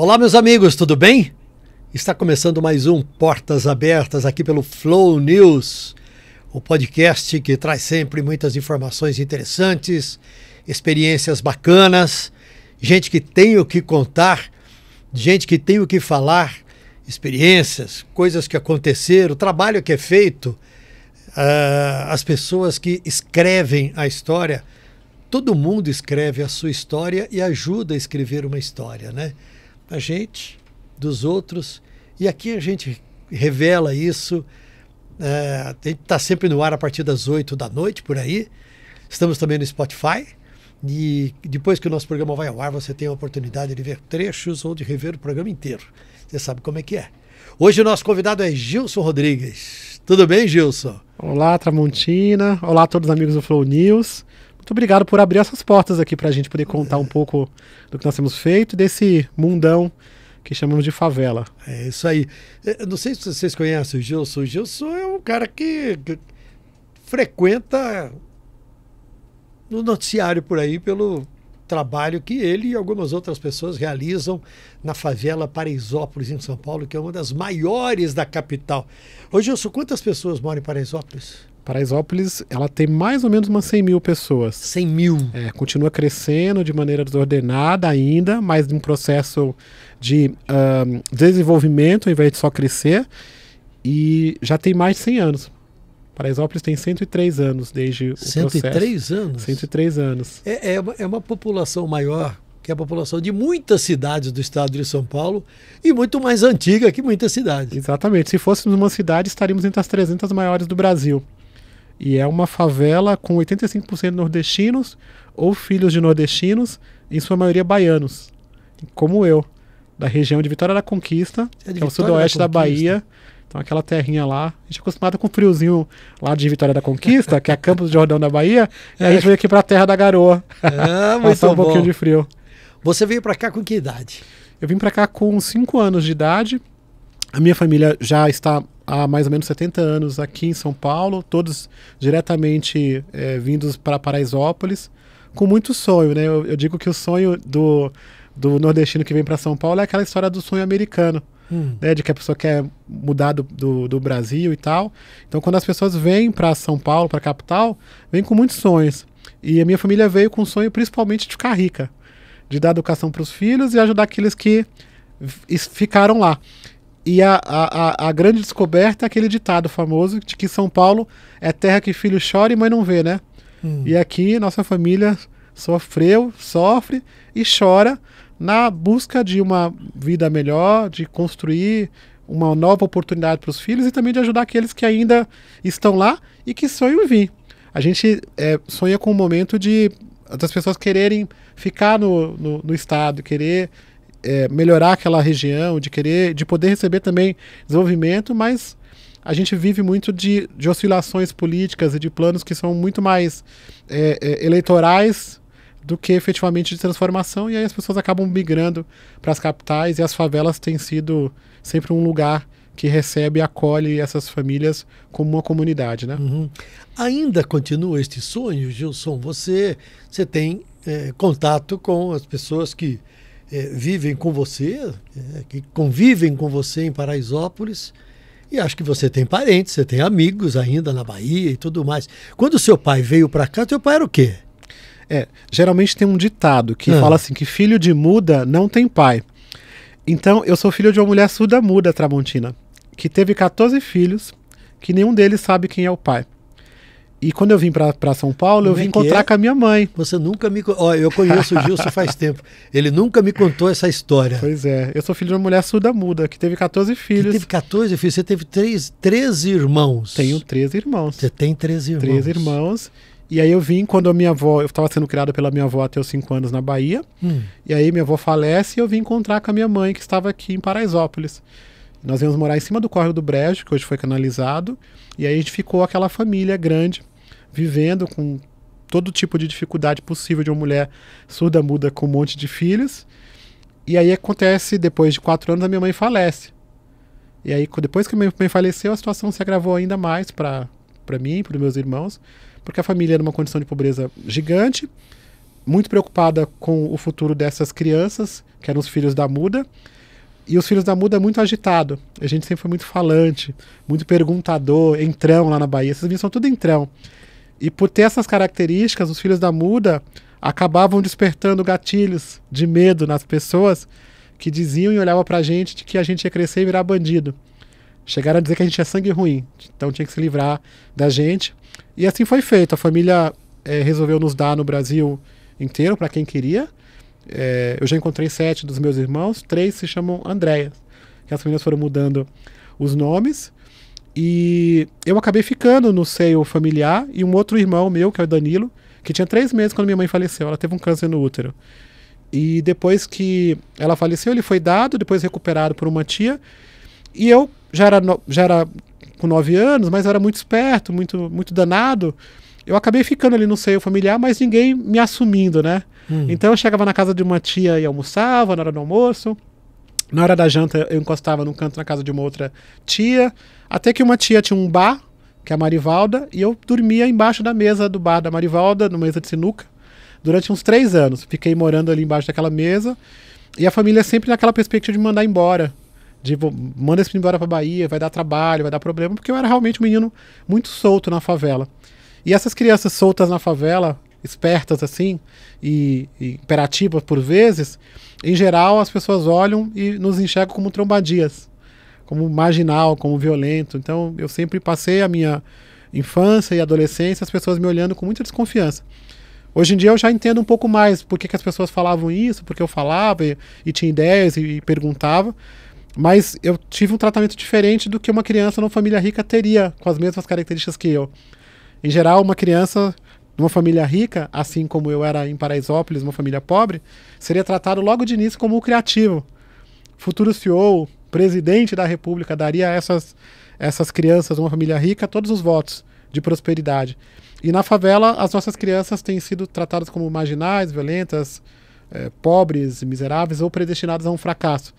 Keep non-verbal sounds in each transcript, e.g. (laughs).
Olá, meus amigos, tudo bem? Está começando mais um Portas Abertas aqui pelo Flow News, o podcast que traz sempre muitas informações interessantes, experiências bacanas, gente que tem o que contar, gente que tem o que falar, experiências, coisas que aconteceram, trabalho que é feito, uh, as pessoas que escrevem a história. Todo mundo escreve a sua história e ajuda a escrever uma história, né? da gente, dos outros. E aqui a gente revela isso. É, a gente está sempre no ar a partir das 8 da noite, por aí. Estamos também no Spotify. E depois que o nosso programa vai ao ar, você tem a oportunidade de ver trechos ou de rever o programa inteiro. Você sabe como é que é. Hoje o nosso convidado é Gilson Rodrigues. Tudo bem, Gilson? Olá, Tramontina. Olá a todos os amigos do Flow News. Muito obrigado por abrir essas portas aqui para a gente poder contar um é. pouco do que nós temos feito desse mundão que chamamos de favela. É isso aí. É, eu não sei se vocês conhecem o Gilson. O Gilson é um cara que, que frequenta no noticiário por aí pelo trabalho que ele e algumas outras pessoas realizam na favela Paraisópolis, em São Paulo, que é uma das maiores da capital. Ô Gilson, quantas pessoas moram em Paraisópolis? Paraisópolis, ela tem mais ou menos umas 100 mil pessoas. 100 mil? É, continua crescendo de maneira desordenada ainda, mas num processo de desenvolvimento, ao invés de só crescer. E já tem mais de 100 anos. Paraisópolis tem 103 anos desde o 103 processo. anos? 103 anos. É, é, uma, é uma população maior que a população de muitas cidades do estado de São Paulo e muito mais antiga que muitas cidades. Exatamente. Se fôssemos uma cidade, estaríamos entre as 300 maiores do Brasil. E é uma favela com 85% nordestinos ou filhos de nordestinos, em sua maioria baianos, como eu, da região de Vitória da Conquista, é, que é o sudoeste da, da Bahia. Então aquela terrinha lá, a gente é acostumado com o friozinho lá de Vitória da Conquista, que é Campos do Jordão da Bahia, é. e a gente é. veio aqui para a terra da Garoa. Ah, (laughs) passar um bom. pouquinho de frio. Você veio para cá com que idade? Eu vim para cá com 5 anos de idade. A minha família já está há mais ou menos 70 anos aqui em São Paulo, todos diretamente é, vindos para Paraisópolis, com muito sonho, né? Eu, eu digo que o sonho do, do nordestino que vem para São Paulo é aquela história do sonho americano, hum. né? De que a pessoa quer mudar do, do, do Brasil e tal. Então, quando as pessoas vêm para São Paulo, para a capital, vêm com muitos sonhos. E a minha família veio com o sonho principalmente de ficar rica, de dar educação para os filhos e ajudar aqueles que ficaram lá. E a, a, a, grande descoberta é aquele ditado famoso de que São Paulo é terra que filho chora e mãe não vê, né? Hum. E aqui nossa família sofreu, sofre e chora na busca de uma vida melhor, de construir uma nova oportunidade para os filhos e também de ajudar aqueles que ainda estão lá e que sonham em vir. A gente é, sonha com o um momento de das pessoas quererem ficar no, no, no estado, querer é, melhorar aquela região, de querer, de poder receber também desenvolvimento, mas a gente vive muito de, de oscilações políticas e de planos que são muito mais é, é, eleitorais do que efetivamente de transformação, e aí as pessoas acabam migrando para as capitais e as favelas têm sido sempre um lugar que recebe e acolhe essas famílias como uma comunidade, né? Uhum. Ainda continua este sonho, Gilson? Você, você tem é, contato com as pessoas que é, vivem com você, é, que convivem com você em Paraisópolis. E acho que você tem parentes, você tem amigos ainda na Bahia e tudo mais. Quando seu pai veio para cá, seu pai era o quê? É, geralmente tem um ditado que ah. fala assim que filho de muda não tem pai. Então, eu sou filho de uma mulher surda muda tramontina, que teve 14 filhos, que nenhum deles sabe quem é o pai. E quando eu vim para São Paulo, Como eu é vim é encontrar é? com a minha mãe. Você nunca me. olha, eu conheço o Gilson faz tempo. Ele nunca me contou essa história. Pois é. Eu sou filho de uma mulher surda-muda, que teve 14 filhos. Que teve 14 filhos. Você teve três, 13 irmãos. Tenho 13 irmãos. Você tem 13 irmãos. 13 irmãos. E aí eu vim quando a minha avó. Eu estava sendo criada pela minha avó até os 5 anos na Bahia. Hum. E aí minha avó falece e eu vim encontrar com a minha mãe, que estava aqui em Paraisópolis. Nós íamos morar em cima do córrego do Brejo, que hoje foi canalizado, e aí a gente ficou aquela família grande, vivendo com todo tipo de dificuldade possível de uma mulher surda muda com um monte de filhos. E aí acontece, depois de quatro anos, a minha mãe falece. E aí, depois que a minha mãe faleceu, a situação se agravou ainda mais para mim, para os meus irmãos, porque a família era uma condição de pobreza gigante, muito preocupada com o futuro dessas crianças, que eram os filhos da muda. E os Filhos da Muda é muito agitado. A gente sempre foi muito falante, muito perguntador, entrão lá na Bahia. Esses meninos são tudo entrão. E por ter essas características, os Filhos da Muda acabavam despertando gatilhos de medo nas pessoas que diziam e olhavam pra gente de que a gente ia crescer e virar bandido. Chegaram a dizer que a gente é sangue ruim, então tinha que se livrar da gente. E assim foi feito. A família é, resolveu nos dar no Brasil inteiro para quem queria. É, eu já encontrei sete dos meus irmãos, três se chamam Andréia. As meninas foram mudando os nomes. E eu acabei ficando no seio familiar e um outro irmão meu, que é o Danilo, que tinha três meses quando minha mãe faleceu. Ela teve um câncer no útero. E depois que ela faleceu, ele foi dado, depois recuperado por uma tia. E eu já era, no, já era com nove anos, mas eu era muito esperto, muito, muito danado eu acabei ficando ali no seio familiar, mas ninguém me assumindo, né? Hum. Então eu chegava na casa de uma tia e almoçava na hora do almoço. Na hora da janta eu encostava num canto na casa de uma outra tia. Até que uma tia tinha um bar, que é a Marivalda, e eu dormia embaixo da mesa do bar da Marivalda, numa mesa de sinuca, durante uns três anos. Fiquei morando ali embaixo daquela mesa. E a família sempre naquela perspectiva de mandar embora. De manda esse menino embora pra Bahia, vai dar trabalho, vai dar problema, porque eu era realmente um menino muito solto na favela. E essas crianças soltas na favela, espertas assim, e, e imperativas por vezes, em geral as pessoas olham e nos enxergam como trombadias, como marginal, como violento. Então eu sempre passei a minha infância e adolescência as pessoas me olhando com muita desconfiança. Hoje em dia eu já entendo um pouco mais por que, que as pessoas falavam isso, porque eu falava e, e tinha ideias e, e, perguntava. Mas eu tive um tratamento diferente do que uma criança numa família rica teria, com as mesmas características que eu. Em geral, uma criança de uma família rica, assim como eu era em Paraisópolis, uma família pobre, seria tratado logo de início como o criativo. Futuro CEO, presidente da República, daria a essas, essas crianças de uma família rica todos os votos de prosperidade. E na favela, as nossas crianças têm sido tratadas como marginais, violentas, eh, pobres, miseráveis ou predestinadas a um fracasso.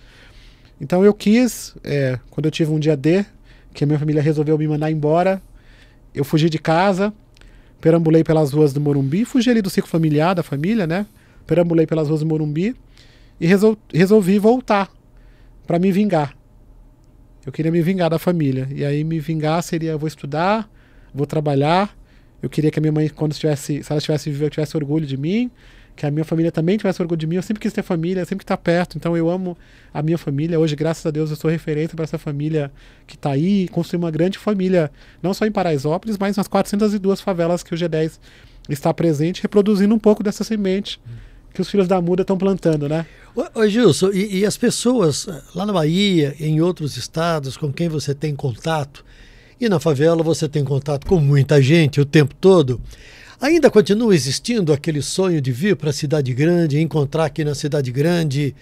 Então eu quis, eh, quando eu tive um dia D, que a minha família resolveu me mandar embora eu fugi de casa, perambulei pelas ruas do Morumbi, fugi ali do ciclo familiar da família, né? Perambulei pelas ruas do Morumbi e resol resolvi voltar para me vingar. Eu queria me vingar da família. E aí me vingar seria eu vou estudar, vou trabalhar. Eu queria que a minha mãe, quando estivesse, se ela estivesse viva, tivesse orgulho de mim que a minha família também tivesse orgulho de mim. Eu sempre quis ter família, sempre estar tá perto. Então eu amo a minha família. Hoje, graças a Deus, eu sou referência para essa família que está aí. Construí uma grande família, não só em Paraisópolis, mas nas 402 favelas que o G10 está presente, reproduzindo um pouco dessa semente que os filhos da muda estão plantando, né? Ô, Gilson, e, e as pessoas eh, lá na Bahia, em outros estados, com quem você tem contato, e na favela você tem contato com muita gente o tempo todo. Ainda continua existindo aquele sonho de vir para a cidade grande, encontrar aqui na cidade grande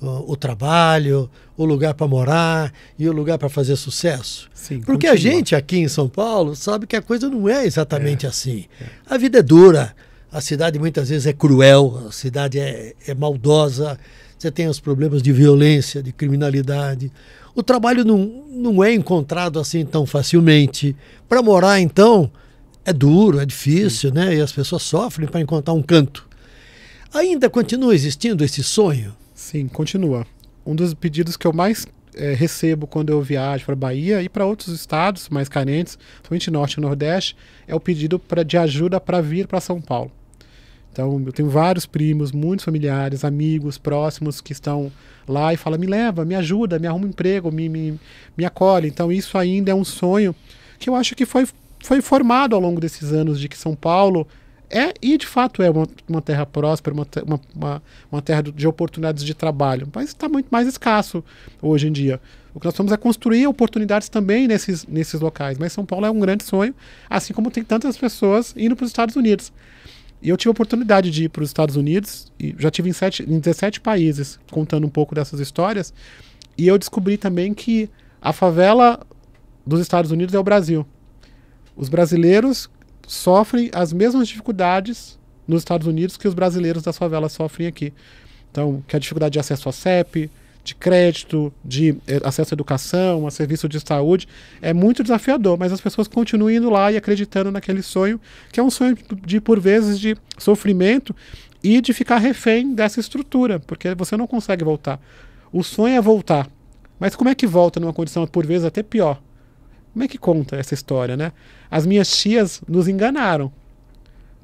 o, ah, o trabalho, o lugar para morar e o lugar para fazer sucesso? Sim, Porque continua. a gente aqui em São Paulo sabe que a coisa não é exatamente é, assim. É. A vida é dura, a cidade muitas vezes é cruel, a cidade é, é maldosa, você tem os problemas de violência, de criminalidade. O trabalho não, não é encontrado assim tão facilmente. Para morar, então, é duro, é difícil, Sim. né? E as pessoas sofrem para encontrar um canto. Ainda continua existindo esse sonho? Sim, continua. Um dos pedidos que eu mais é, recebo quando eu viajo para Bahia e para outros estados mais carentes, principalmente norte e nordeste, é o pedido pra, de ajuda para vir para São Paulo. Então, eu tenho vários primos, muitos familiares, amigos próximos que estão lá e falam: me leva, me ajuda, me arruma um emprego, me, me, me acolhe. Então, isso ainda é um sonho que eu acho que foi foi informado ao longo desses anos de que São Paulo é e de fato é uma, uma terra próspera, uma, uma, uma terra de oportunidades de trabalho, mas está muito mais escasso hoje em dia. O que nós vamos é construir oportunidades também nesses, nesses locais. Mas São Paulo é um grande sonho, assim como tem tantas pessoas indo para os Estados Unidos. E eu tive a oportunidade de ir para os Estados Unidos, e já tive em, sete, em 17 países contando um pouco dessas histórias, e eu descobri também que a favela dos Estados Unidos é o Brasil. Os brasileiros sofrem as mesmas dificuldades nos Estados Unidos que os brasileiros das favelas sofrem aqui. Então, que a dificuldade de acesso à CEP, de crédito, de eh, acesso à educação, a serviço de saúde, é muito desafiador, mas as pessoas continuam indo lá e acreditando naquele sonho, que é um sonho de, por vezes, de sofrimento e de ficar refém dessa estrutura, porque você não consegue voltar. O sonho é voltar, mas como é que volta numa condição, por vezes, até pior? Como é que conta essa história, né? As minhas tias nos enganaram.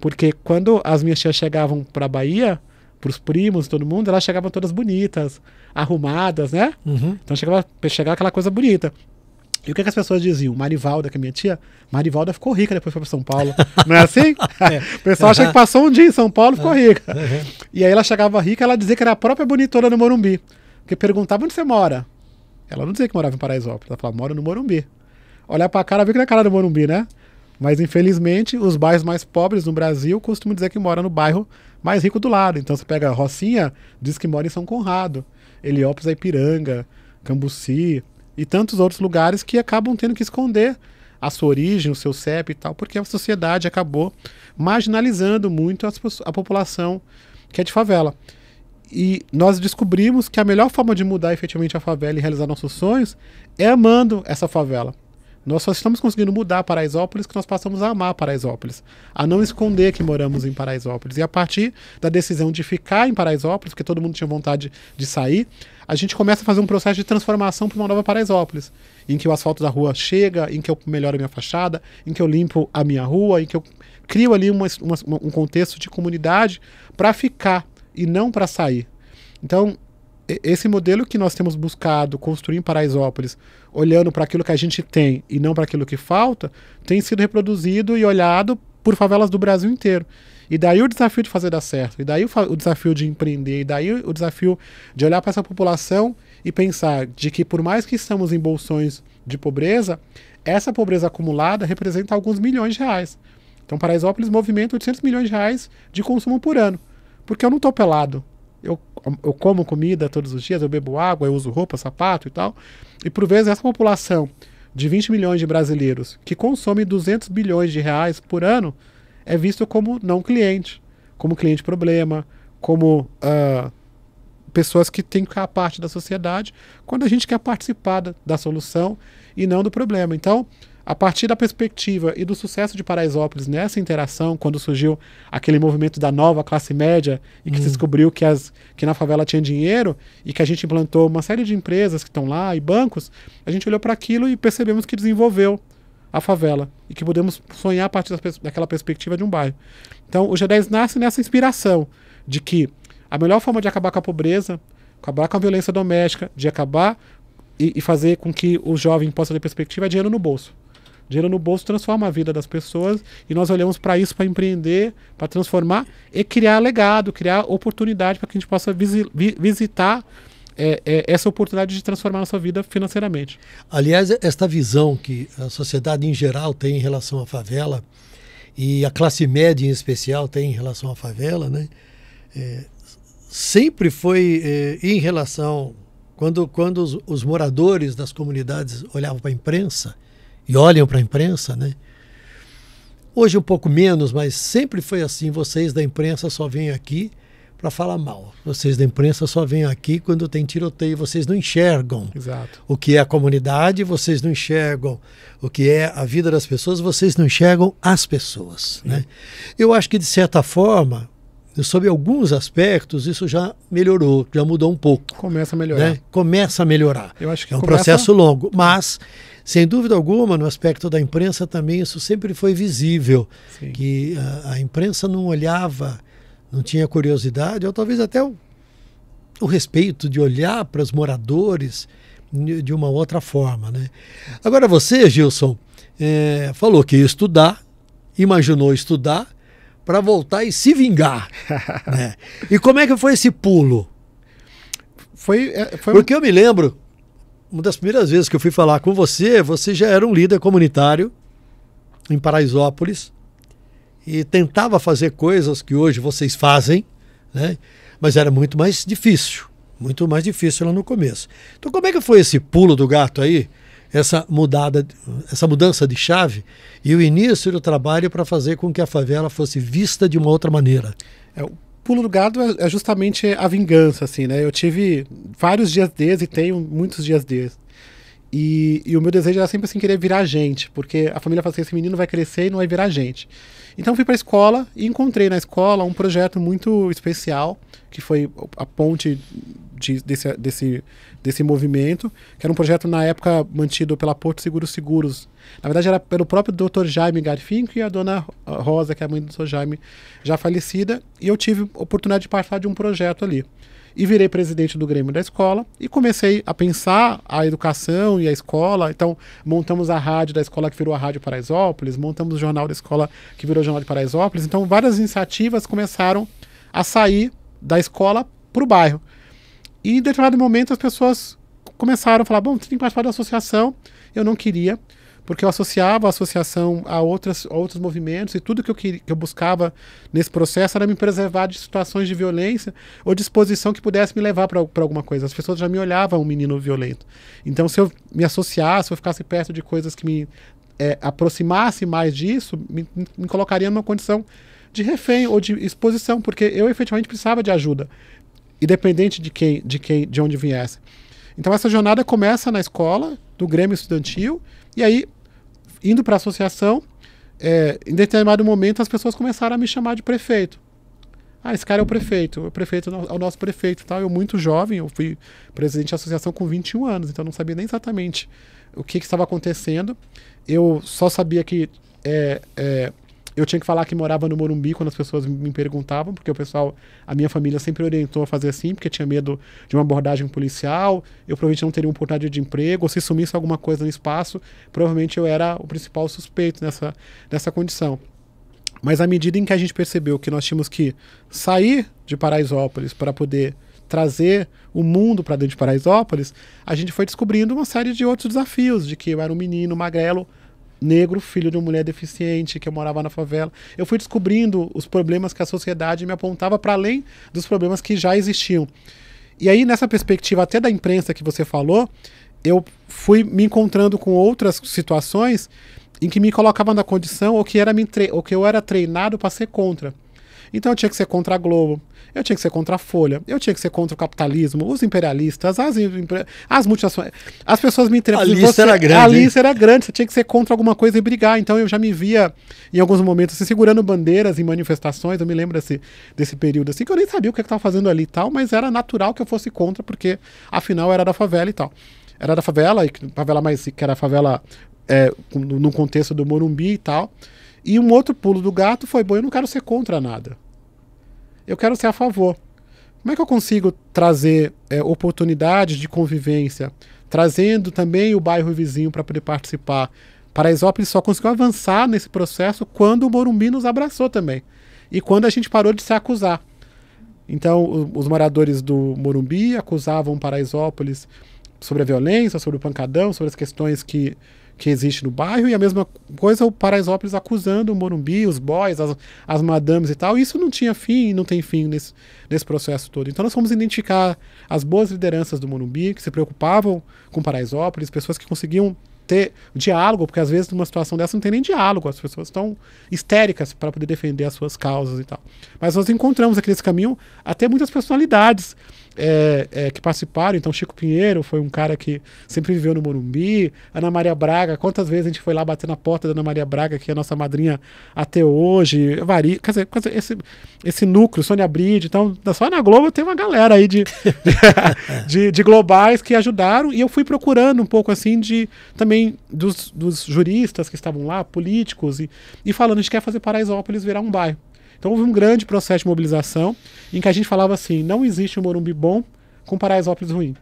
Porque quando as minhas tias chegavam para a Bahia, para os primos, todo mundo, elas chegavam todas bonitas, arrumadas, né? Uhum. Então chegava, chegava aquela coisa bonita. E o que, que, as pessoas diziam? Marivalda, que é minha tia, Marivalda ficou rica depois foi para São Paulo. (laughs) Não é assim? é. O pessoal uhum. acha que passou um dia em São Paulo e ficou ah. rica. Uhum. E aí ela chegava rica, ela dizia que era a própria bonitona no Morumbi. Porque perguntava onde você mora. Ela não dizia que morava em Paraisópolis, ela falava, mora no Morumbi olhar pra cara, ver que não é cara do Morumbi, né? Mas infelizmente, os bairros mais pobres no Brasil costumam dizer que mora no bairro mais rico do lado. Então você pega Rocinha, diz que mora em São Conrado, Heliópolis, Ipiranga, Cambuci e tantos outros lugares que acabam tendo que esconder a sua origem, o seu CEP e tal, porque a sociedade acabou marginalizando muito a população que é de favela. E nós descobrimos que a melhor forma de mudar efetivamente a favela e realizar nossos sonhos é amando essa favela. Nós só estamos conseguindo mudar Paraisópolis que nós passamos a amar Paraisópolis, a não esconder que moramos em Paraisópolis. E a partir da decisão de ficar em Paraisópolis, porque todo mundo tinha vontade de sair, a gente começa a fazer um processo de transformação para uma nova Paraisópolis, em que o asfalto da rua chega, em que eu melhoro a minha fachada, em que eu limpo a minha rua, em que eu crio ali uma, uma, um contexto de comunidade para ficar e não para sair. Então, esse modelo que nós temos buscado construir em Paraisópolis, olhando para aquilo que a gente tem e não para aquilo que falta, tem sido reproduzido e olhado por favelas do Brasil inteiro. E daí o desafio de fazer dar certo, e daí o, o desafio de empreender, e daí o desafio de olhar para essa população e pensar de que por mais que estamos em bolsões de pobreza, essa pobreza acumulada representa alguns milhões de reais. Então Paraisópolis movimenta 800 milhões de reais de consumo por ano, porque eu não estou pelado, eu, eu como comida todos os dias, eu bebo água, eu uso roupa, sapato e tal. E por vezes essa população de 20 milhões de brasileiros que consome 200 bilhões de reais por ano é visto como não cliente, como cliente problema, como uh, pessoas que têm que ficar parte da sociedade, quando a gente quer participar da, da solução e não do problema. Então, a partir da perspectiva e do sucesso de Paraisópolis nessa interação, quando surgiu aquele movimento da nova classe média e que hum. se descobriu que, as, que na favela tinha dinheiro e que a gente implantou uma série de empresas que estão lá e bancos, a gente olhou para aquilo e percebemos que desenvolveu a favela e que podemos sonhar a partir da, daquela perspectiva de um bairro. Então, o G10 nasce nessa inspiração de que a melhor forma de acabar com a pobreza, acabar com a violência doméstica, de acabar e, e fazer com que o jovem possa ter perspectiva é dinheiro no bolso. Dinheiro no bolso transforma a vida das pessoas e nós olhamos para isso para empreender, para transformar e criar legado, criar oportunidade para que a gente possa visi visitar é, é, essa oportunidade de transformar a sua vida financeiramente. Aliás, esta visão que a sociedade em geral tem em relação à favela e a classe média em especial tem em relação à favela, né? É, sempre foi é, em relação quando, quando os, os moradores das comunidades olhavam para a imprensa e olham para a imprensa, né? Hoje um pouco menos, mas sempre foi assim. Vocês da imprensa só vêm aqui para falar mal. Vocês da imprensa só vêm aqui quando tem tiroteio. Vocês não enxergam Exato. o que é a comunidade, vocês não enxergam o que é a vida das pessoas, vocês não enxergam as pessoas. Né? Eu acho que, de certa forma, sob alguns aspectos, isso já melhorou, já mudou um pouco. Começa a melhorar. Né? Começa a melhorar. Eu acho que é um começa... processo longo, mas sem dúvida alguma, no aspecto da imprensa também isso sempre foi visível, Sim. que a, a, imprensa não olhava, não tinha curiosidade, ou talvez até o, o respeito de olhar para os moradores de uma outra forma, né? Agora você, Gilson, é, falou que ia estudar, imaginou estudar, para voltar e se vingar. (laughs) né? E como é que foi esse pulo? Foi, é, foi Porque eu me lembro, uma das primeiras vezes que eu fui falar com você, você já era um líder comunitário em Paraisópolis e tentava fazer coisas que hoje vocês fazem, né? mas era muito mais difícil, muito mais difícil lá no começo. Então, como é que foi esse pulo do gato aí? essa mudada, essa mudança de chave e o início do trabalho para fazer com que a favela fosse vista de uma outra maneira. É, o pulo do gado é, é, justamente a vingança, assim, né? Eu tive vários dias desses e tenho muitos dias desses. E, e, o meu desejo era sempre assim querer virar gente, porque a família fazia assim, esse menino vai crescer e não vai virar gente. Então fui para a escola e encontrei na escola um projeto muito especial, que foi a ponte de, desse, desse, desse movimento, que era um projeto na época mantido pela Porto Seguros Seguros. Na verdade, era pelo próprio Dr. Jaime Garfinco e a dona Rosa, que é a mãe do Dr. Jaime, já falecida, e eu tive a oportunidade de participar de um projeto ali. E virei presidente do Grêmio da escola e comecei a pensar a educação e a escola. Então, montamos a rádio da escola que virou a Rádio Paraisópolis, montamos o jornal da escola que virou o Jornal de Paraisópolis. Então, várias iniciativas começaram a sair da escola para o bairro. E em determinado momento as pessoas começaram a falar: bom, você tem que participar da associação. Eu não queria, porque eu associava a associação a, outras, a outros movimentos e tudo que eu, que, que eu buscava nesse processo era me preservar de situações de violência ou de exposição que pudesse me levar para alguma coisa. As pessoas já me olhavam um menino violento. Então, se eu me associasse, se eu ficasse perto de coisas que me é, aproximasse mais disso, me, me colocaria numa condição de refém ou de exposição, porque eu efetivamente precisava de ajuda independente de quem, de quem, de onde viesse. Então essa jornada começa na escola do Grêmio Estudantil e aí indo para a associação, é, em determinado momento as pessoas começaram a me chamar de prefeito. Ah, esse cara é o prefeito, o prefeito é o é nosso prefeito, tal. Eu muito jovem, eu fui presidente da associação com 21 anos, então não sabia nem exatamente o que, que estava acontecendo. Eu só sabia que é, é, eu tinha que falar que morava no Morumbi quando as pessoas me perguntavam, porque o pessoal, a minha família sempre orientou a fazer assim, porque tinha medo de uma abordagem policial, eu provavelmente não teria uma oportunidade de emprego, ou se sumisse alguma coisa no espaço, provavelmente eu era o principal suspeito nessa, nessa condição. Mas à medida em que a gente percebeu que nós tínhamos que sair de Paraisópolis para poder trazer o mundo para dentro de Paraisópolis, a gente foi descobrindo uma série de outros desafios, de que eu era um menino magrelo negro, filho de uma mulher deficiente que morava na favela. Eu fui descobrindo os problemas que a sociedade me apontava para além dos problemas que já existiam. E aí, nessa perspectiva até da imprensa que você falou, eu fui me encontrando com outras situações em que me colocava na condição ou que, era me ou que eu era treinado para ser contra. Então eu tinha que ser contra a Globo, eu tinha que ser contra a Folha, eu tinha que ser contra o capitalismo, os imperialistas, as, as multinacionais. As pessoas me entrevistam. A lista era grande. A lista era grande, você tinha que ser contra alguma coisa e brigar. Então eu já me via, em alguns momentos, assim, segurando bandeiras em manifestações. Eu me lembro desse, desse período assim, que eu nem sabia o que eu estava fazendo ali e tal, mas era natural que eu fosse contra, porque afinal era da favela e tal. Era da favela, e favela mais que era a favela é, no contexto do Morumbi e tal. E um outro pulo do gato foi: bom, eu não quero ser contra nada. Eu quero ser a favor. Como é que eu consigo trazer é, oportunidades de convivência, trazendo também o bairro vizinho para poder participar? Paraisópolis só conseguiu avançar nesse processo quando o Morumbi nos abraçou também. E quando a gente parou de se acusar. Então, os moradores do Morumbi acusavam Paraisópolis sobre a violência, sobre o pancadão, sobre as questões que que existe no bairro, e a mesma coisa o Paraisópolis acusando o Morumbi, os boys, as, as madames e tal. Isso não tinha fim e não tem fim nesse, nesse processo todo. Então nós fomos identificar as boas lideranças do Morumbi, que se preocupavam com Paraisópolis, pessoas que conseguiam ter diálogo, porque às vezes numa situação dessa não tem nem diálogo, as pessoas estão histéricas para poder defender as suas causas e tal. Mas nós encontramos aqui nesse caminho até muitas personalidades é, é, que participaram. Então, Chico Pinheiro foi um cara que sempre viveu no Morumbi. Ana Maria Braga, quantas vezes a gente foi lá bater na porta da Ana Maria Braga, que é a nossa madrinha até hoje. Vari, quer dizer, esse, esse núcleo, Sônia Bride. Então, só na Globo tem uma galera aí de, (laughs) de, de, globais que ajudaram. E eu fui procurando um pouco assim de também dos, dos juristas que estavam lá, políticos, e, e falando: a gente quer fazer Paraisópolis virar um bairro. Então houve um grande processo de mobilização em que a gente falava assim: não existe um Morumbi bom com Paraisópolis ruim.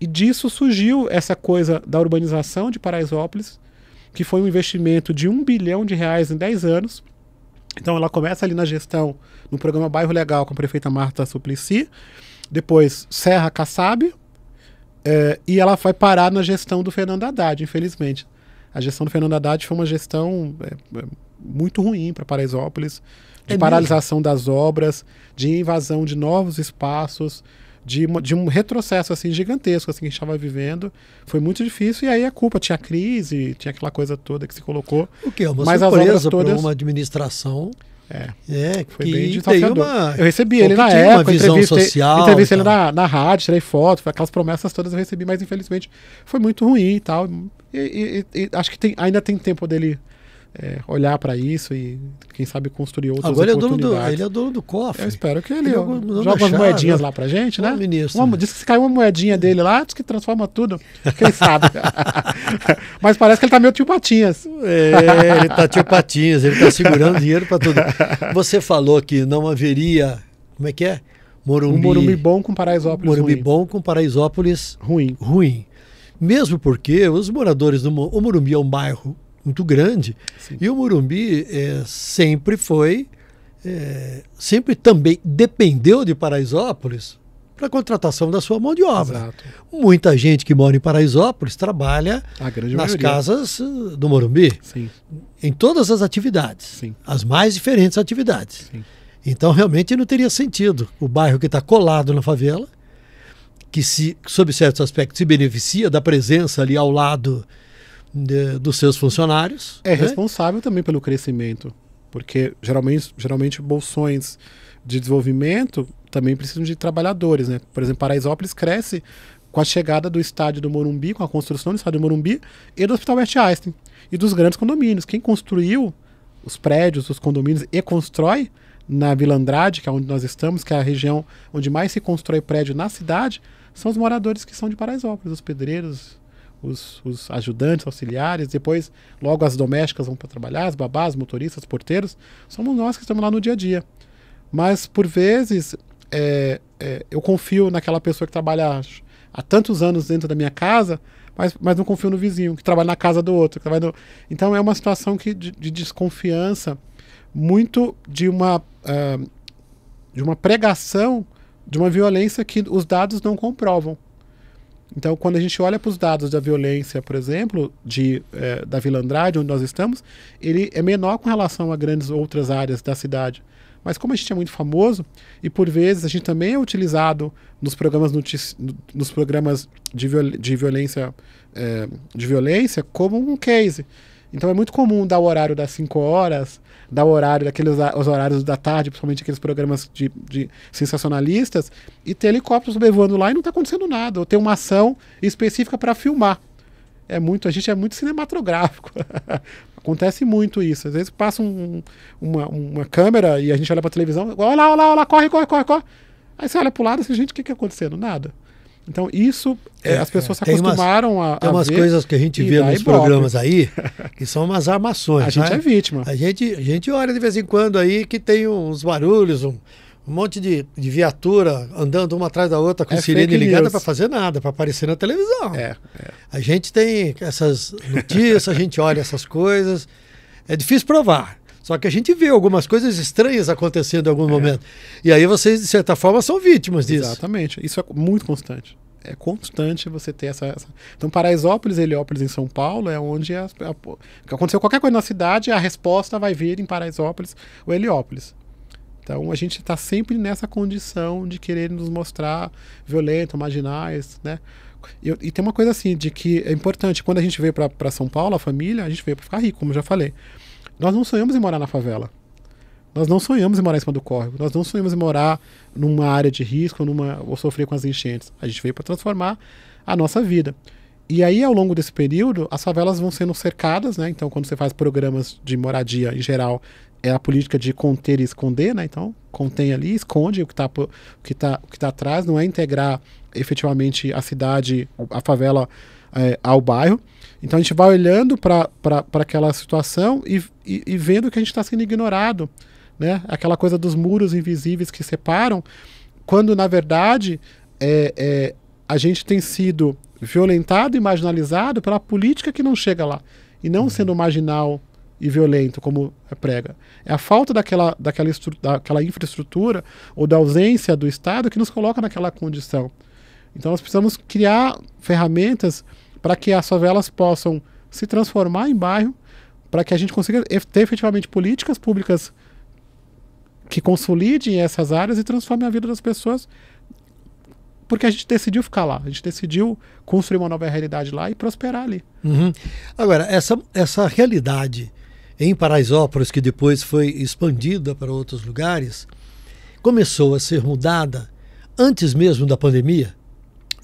E disso surgiu essa coisa da urbanização de Paraisópolis, que foi um investimento de um bilhão de reais em 10 anos. Então ela começa ali na gestão, no programa Bairro Legal com a prefeita Marta Suplicy, depois Serra Kassab, eh, e ela vai parar na gestão do Fernando Haddad, infelizmente. A gestão do Fernando Haddad foi uma gestão é, muito ruim para Paraisópolis, de é paralisação mesmo? das obras, de invasão de novos espaços, de, de, um retrocesso assim gigantesco assim que a gente estava vivendo. Foi muito difícil e aí a culpa tinha a crise, tinha aquela coisa toda que se colocou. O que é uma mas surpresa todas... uma administração. É, é foi bem desafiador. Uma... Eu recebi ele na época, visão entrevistei, social, entrevistei ele na, na rádio, tirei foto, aquelas promessas todas eu recebi, mas infelizmente foi muito ruim e tal. E, e, e acho que tem, ainda tem tempo dele é, olhar para isso e, quem sabe, construir outras Agora oportunidades. Agora é ele é, é dono do cofre. Eu espero que ele, ele é joga umas moedinhas lá para gente, né? Ministro. Uma, diz que se caiu uma moedinha dele lá, diz que transforma tudo. Quem sabe? (laughs) Mas parece que ele está meio tio Patinhas. É, ele está tio Patinhas, ele está segurando dinheiro para tudo. Você falou que não haveria, como é que é? Morumbi, um Morumbi bom com Paraisópolis Morumbi ruim. bom com Paraisópolis ruim. ruim. Mesmo porque os moradores do Morumbi é um bairro muito grande. Sim. E o Murumbi é, sempre foi, é, sempre também dependeu de Paraisópolis para a contratação da sua mão de obra. Exato. Muita gente que mora em Paraisópolis trabalha nas maioria. casas eh, do Morumbi, Sim. em todas as atividades, Sim. as mais diferentes atividades. Sim. Então, realmente não teria sentido o bairro que está colado na favela, que se, sob certos aspectos se beneficia da presença ali ao lado de, dos seus funcionários. É né? responsável também pelo crescimento, porque geralmente, geralmente bolsões de desenvolvimento também precisam de trabalhadores, né? Por exemplo, Paraisópolis cresce com a chegada do estádio do Morumbi, com a construção do estádio do Morumbi e do Hospital West Einstein e dos grandes condomínios. Quem construiu os prédios, os condomínios e constrói na Vila Andrade, que é onde nós estamos, que é a região onde mais se constrói prédio na cidade, são os moradores que são de Paraisópolis, os pedreiros, os, os ajudantes, auxiliares, depois logo as domésticas vão para trabalhar, as babás, motoristas, porteiros, somos nós que estamos lá no dia a dia. Mas por vezes é, é, eu confio naquela pessoa que trabalha há tantos anos dentro da minha casa, mas, mas não confio no vizinho, que trabalha na casa do outro. No... Então é uma situação que, de, de desconfiança, muito de uma, uh, de uma pregação de uma violência que os dados não comprovam. Então, quando a gente olha para os dados da violência, por exemplo, de, é, da Vila Andrade, onde nós estamos, ele é menor com relação a grandes outras áreas da cidade. Mas como a gente é muito famoso, e por vezes a gente também é utilizado nos programas, nos programas de, viol de, violência, é, de violência como um case. Então é muito comum dar o horário das 5 horas, dá o horário, daqueles os horários da tarde, principalmente aqueles programas de, de sensacionalistas, e ter helicóptero sobrevoando lá e não está acontecendo nada, ou ter uma ação específica para filmar. É muito, a gente é muito cinematográfico. (laughs) Acontece muito isso. Às vezes passa um, uma, uma, câmera e a gente olha para a televisão, olha lá, olha lá, olha lá, corre, corre, corre, corre. Aí você olha para o lado e assim, gente, o que está acontecendo? Nada. Então, isso, é, as pessoas é, se acostumaram umas, a, a. Tem umas ver, coisas que a gente vê nos programas aí, (laughs) que são umas armações. a né? gente é vítima. A gente, a gente olha de vez em quando aí que tem uns barulhos, um, um monte de, de, viatura andando uma atrás da outra com é sirene ligada para fazer nada, para aparecer na televisão. É, é. A gente tem essas notícias, a gente olha essas coisas. É difícil provar. Só que a gente vê algumas coisas estranhas acontecendo em algum é. momento. E aí vocês, de certa forma, são vítimas disso. Exatamente. Isso é muito constante. É constante você ter essa. essa... Então, Paraisópolis, Heliópolis, em São Paulo, é onde a, a, aconteceu qualquer coisa na cidade, a resposta vai vir em Paraisópolis ou Heliópolis. Então a gente está sempre nessa condição de querer nos mostrar violento, marginais, né? E, e, tem uma coisa assim de que é importante quando a gente veio para São Paulo, a família, a gente veio para ficar rico, como eu já falei. Nós não sonhamos em morar na favela. Nós não sonhamos em morar em cima do córrego. Nós não sonhamos em morar numa área de risco numa, ou sofrer com as enchentes. A gente veio para transformar a nossa vida. E aí, ao longo desse período, as favelas vão sendo cercadas, né? Então, quando você faz programas de moradia em geral, é a política de conter e esconder, né? Então, contém ali, esconde o que está tá, tá, tá atrás, não é integrar efetivamente a cidade, a favela é, ao bairro. Então a gente vai olhando para aquela situação e, e, e, vendo que a gente está sendo ignorado. Né? Aquela coisa dos muros invisíveis que separam, quando na verdade é, é, a gente tem sido violentado e marginalizado pela política que não chega lá. E não uhum. sendo marginal e violento, como é prega. É a falta daquela, daquela, daquela infraestrutura ou da ausência do Estado que nos coloca naquela condição. Então nós precisamos criar ferramentas para que as favelas possam se transformar em bairro, para que a gente consiga ter efetivamente políticas públicas que consolidem essas áreas e transformem a vida das pessoas, porque a gente decidiu ficar lá, a gente decidiu construir uma nova realidade lá e prosperar ali. Uhum. Agora, essa, essa realidade em Paraisópolis, que depois foi expandida para outros lugares, começou a ser mudada antes mesmo da pandemia?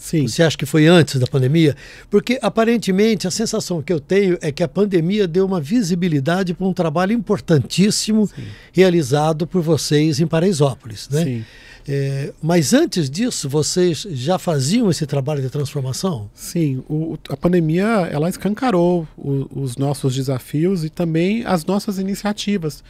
Sim. Você acha que foi antes da pandemia? Porque aparentemente a sensação que eu tenho é que a pandemia deu uma visibilidade para um trabalho importantíssimo Sim. realizado por vocês em Paraisópolis, né? Sim. É, mas antes disso, vocês já faziam esse trabalho de transformação? Sim, o, a pandemia ela escancarou o, os nossos desafios e também as nossas iniciativas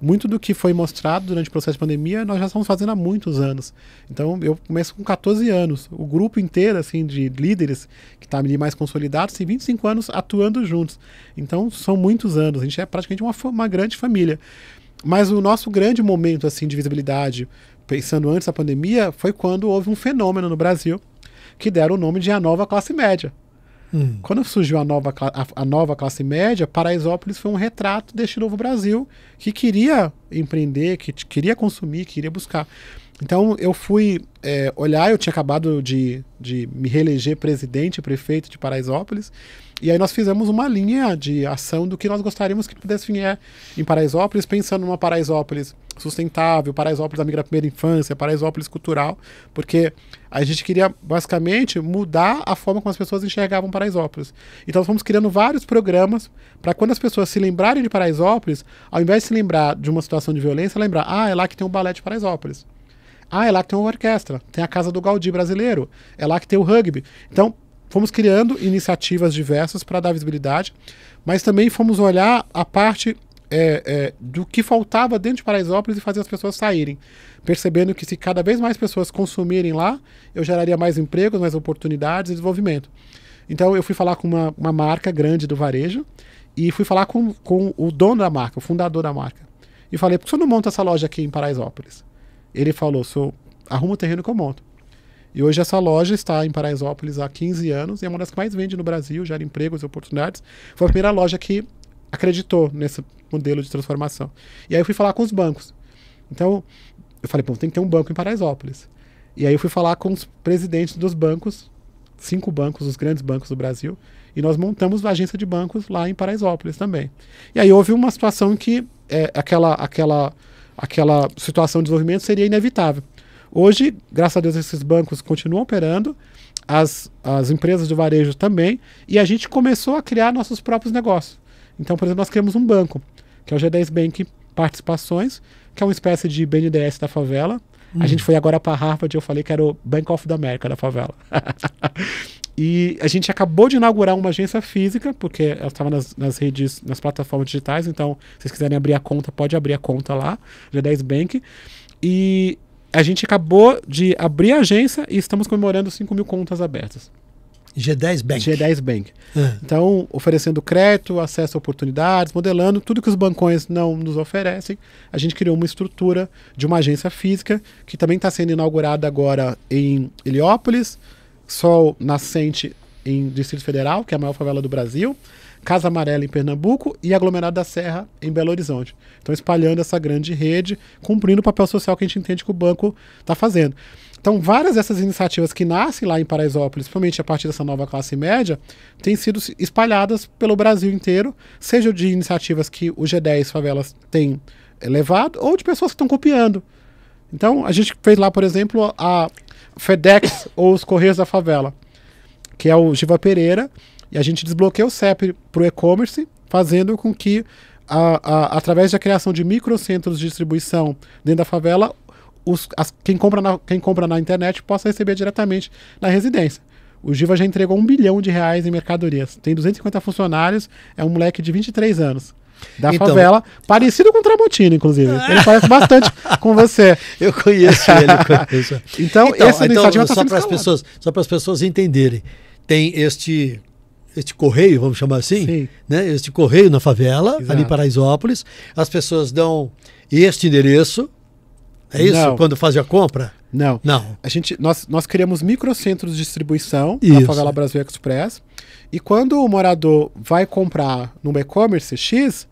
muito do que foi mostrado durante o processo de pandemia nós já estamos fazendo há muitos anos. Então eu começo com 14 anos. O grupo inteiro assim de líderes que está ali mais consolidado tem 25 anos atuando juntos. Então são muitos anos. A gente é praticamente uma, uma grande família. Mas o nosso grande momento assim de visibilidade, pensando antes da pandemia, foi quando houve um fenômeno no Brasil que deram o nome de a nova classe média. Hum. Quando surgiu a nova, a, a, nova classe média, Paraisópolis foi um retrato deste novo Brasil que queria empreender, que queria consumir, que queria buscar. Então eu fui é, olhar, eu tinha acabado de, de me reeleger presidente e prefeito de Paraisópolis, e aí nós fizemos uma linha de ação do que nós gostaríamos que pudesse vir é, em Paraisópolis, pensando numa Paraisópolis sustentável, Paraisópolis da Migra Primeira Infância, Paraisópolis Cultural, porque a gente queria basicamente mudar a forma como as pessoas enxergavam Paraisópolis. Então nós fomos criando vários programas para quando as pessoas se lembrarem de Paraisópolis, ao invés de se lembrar de uma situação de violência, lembrar, ah, é lá que tem um balé de Paraisópolis. Ah, é lá que tem uma orquestra, tem a Casa do Gaudí brasileiro, é lá que tem o rugby. Então, fomos criando iniciativas diversas para dar visibilidade, mas também fomos olhar a parte é, é, do que faltava dentro de Paraisópolis e fazer as pessoas saírem. Percebendo que se cada vez mais pessoas consumirem lá, eu geraria mais empregos, mais oportunidades e desenvolvimento. Então eu fui falar com uma, uma marca grande do varejo e fui falar com, com o dono da marca, o fundador da marca. E falei, por que você não monta essa loja aqui em Paraisópolis? Ele falou, sou, arruma o terreno que eu monto. E hoje essa loja está em Paraisópolis há 15 anos e é uma das que mais vende no Brasil, gera empregos e oportunidades. Foi a primeira loja que acreditou nesse, modelo de transformação. E aí eu fui falar com os bancos. Então, eu falei, pô, tem que ter um banco em Paraisópolis. E aí eu fui falar com os presidentes dos bancos, cinco bancos, os grandes bancos do Brasil, e nós montamos a agência de bancos lá em Paraisópolis também. E aí houve uma situação em que é, aquela, aquela, aquela situação de desenvolvimento seria inevitável. Hoje, graças a Deus, esses bancos continuam operando, as, as empresas de varejo também, e a gente começou a criar nossos próprios negócios. Então, por exemplo, nós criamos um banco que é o G10 Bank Participações, que é uma espécie de BNDES da favela. Hum. A gente foi agora para Harvard e eu falei que era o Bank of the America da favela. (laughs) e a gente acabou de inaugurar uma agência física, porque ela estava nas, nas, redes, nas plataformas digitais, então se vocês quiserem abrir a conta, pode abrir a conta lá, G10 Bank. E a gente acabou de abrir a agência e estamos comemorando 5 mil contas abertas. G10 Bank. G10 Bank. Uhum. Então, oferecendo crédito, acesso a oportunidades, modelando tudo que os bancões não nos oferecem. A gente criou uma estrutura de uma agência física que também está sendo inaugurada agora em Heliópolis, Sol Nascente em Distrito Federal, que é a maior favela do Brasil, Casa Amarela em Pernambuco e Aglomerado da Serra em Belo Horizonte. Então, espalhando essa grande rede, cumprindo o papel social que a gente entende que o banco está fazendo. Então, várias dessas iniciativas que nascem lá em Paraisópolis, principalmente a partir dessa nova classe média, têm sido espalhadas pelo Brasil inteiro, seja de iniciativas que o G10 Favelas tem eh, levado, ou de pessoas que estão copiando. Então, a gente fez lá, por exemplo, a FedEx ou os Correios da Favela, que é o Giva Pereira, e a gente desbloqueou o CEP para o e-commerce, fazendo com que, a, a, através da criação de microcentros de distribuição dentro da favela, os, as, quem, compra na, quem compra na internet possa receber diretamente na residência. O Giva já entregou um bilhão de reais em mercadorias. Tem 250 funcionários, é um moleque de 23 anos. Da então, favela, parecido com o Tramontino, inclusive. Ele parece bastante (laughs) com você. Eu conheço ele. conheço. (laughs) então, então, essa então, iniciativa está só para as pessoas, só para as pessoas entenderem. Tem este este correio, vamos chamar assim, né? Este correio na favela, Exato. ali em Paraisópolis. As pessoas dão este endereço, é isso? Não. Quando fazia a compra? Não. Não. A gente, nós, nós criamos microcentros de distribuição na Favela Brasil Express. E quando o morador vai comprar no e-commerce X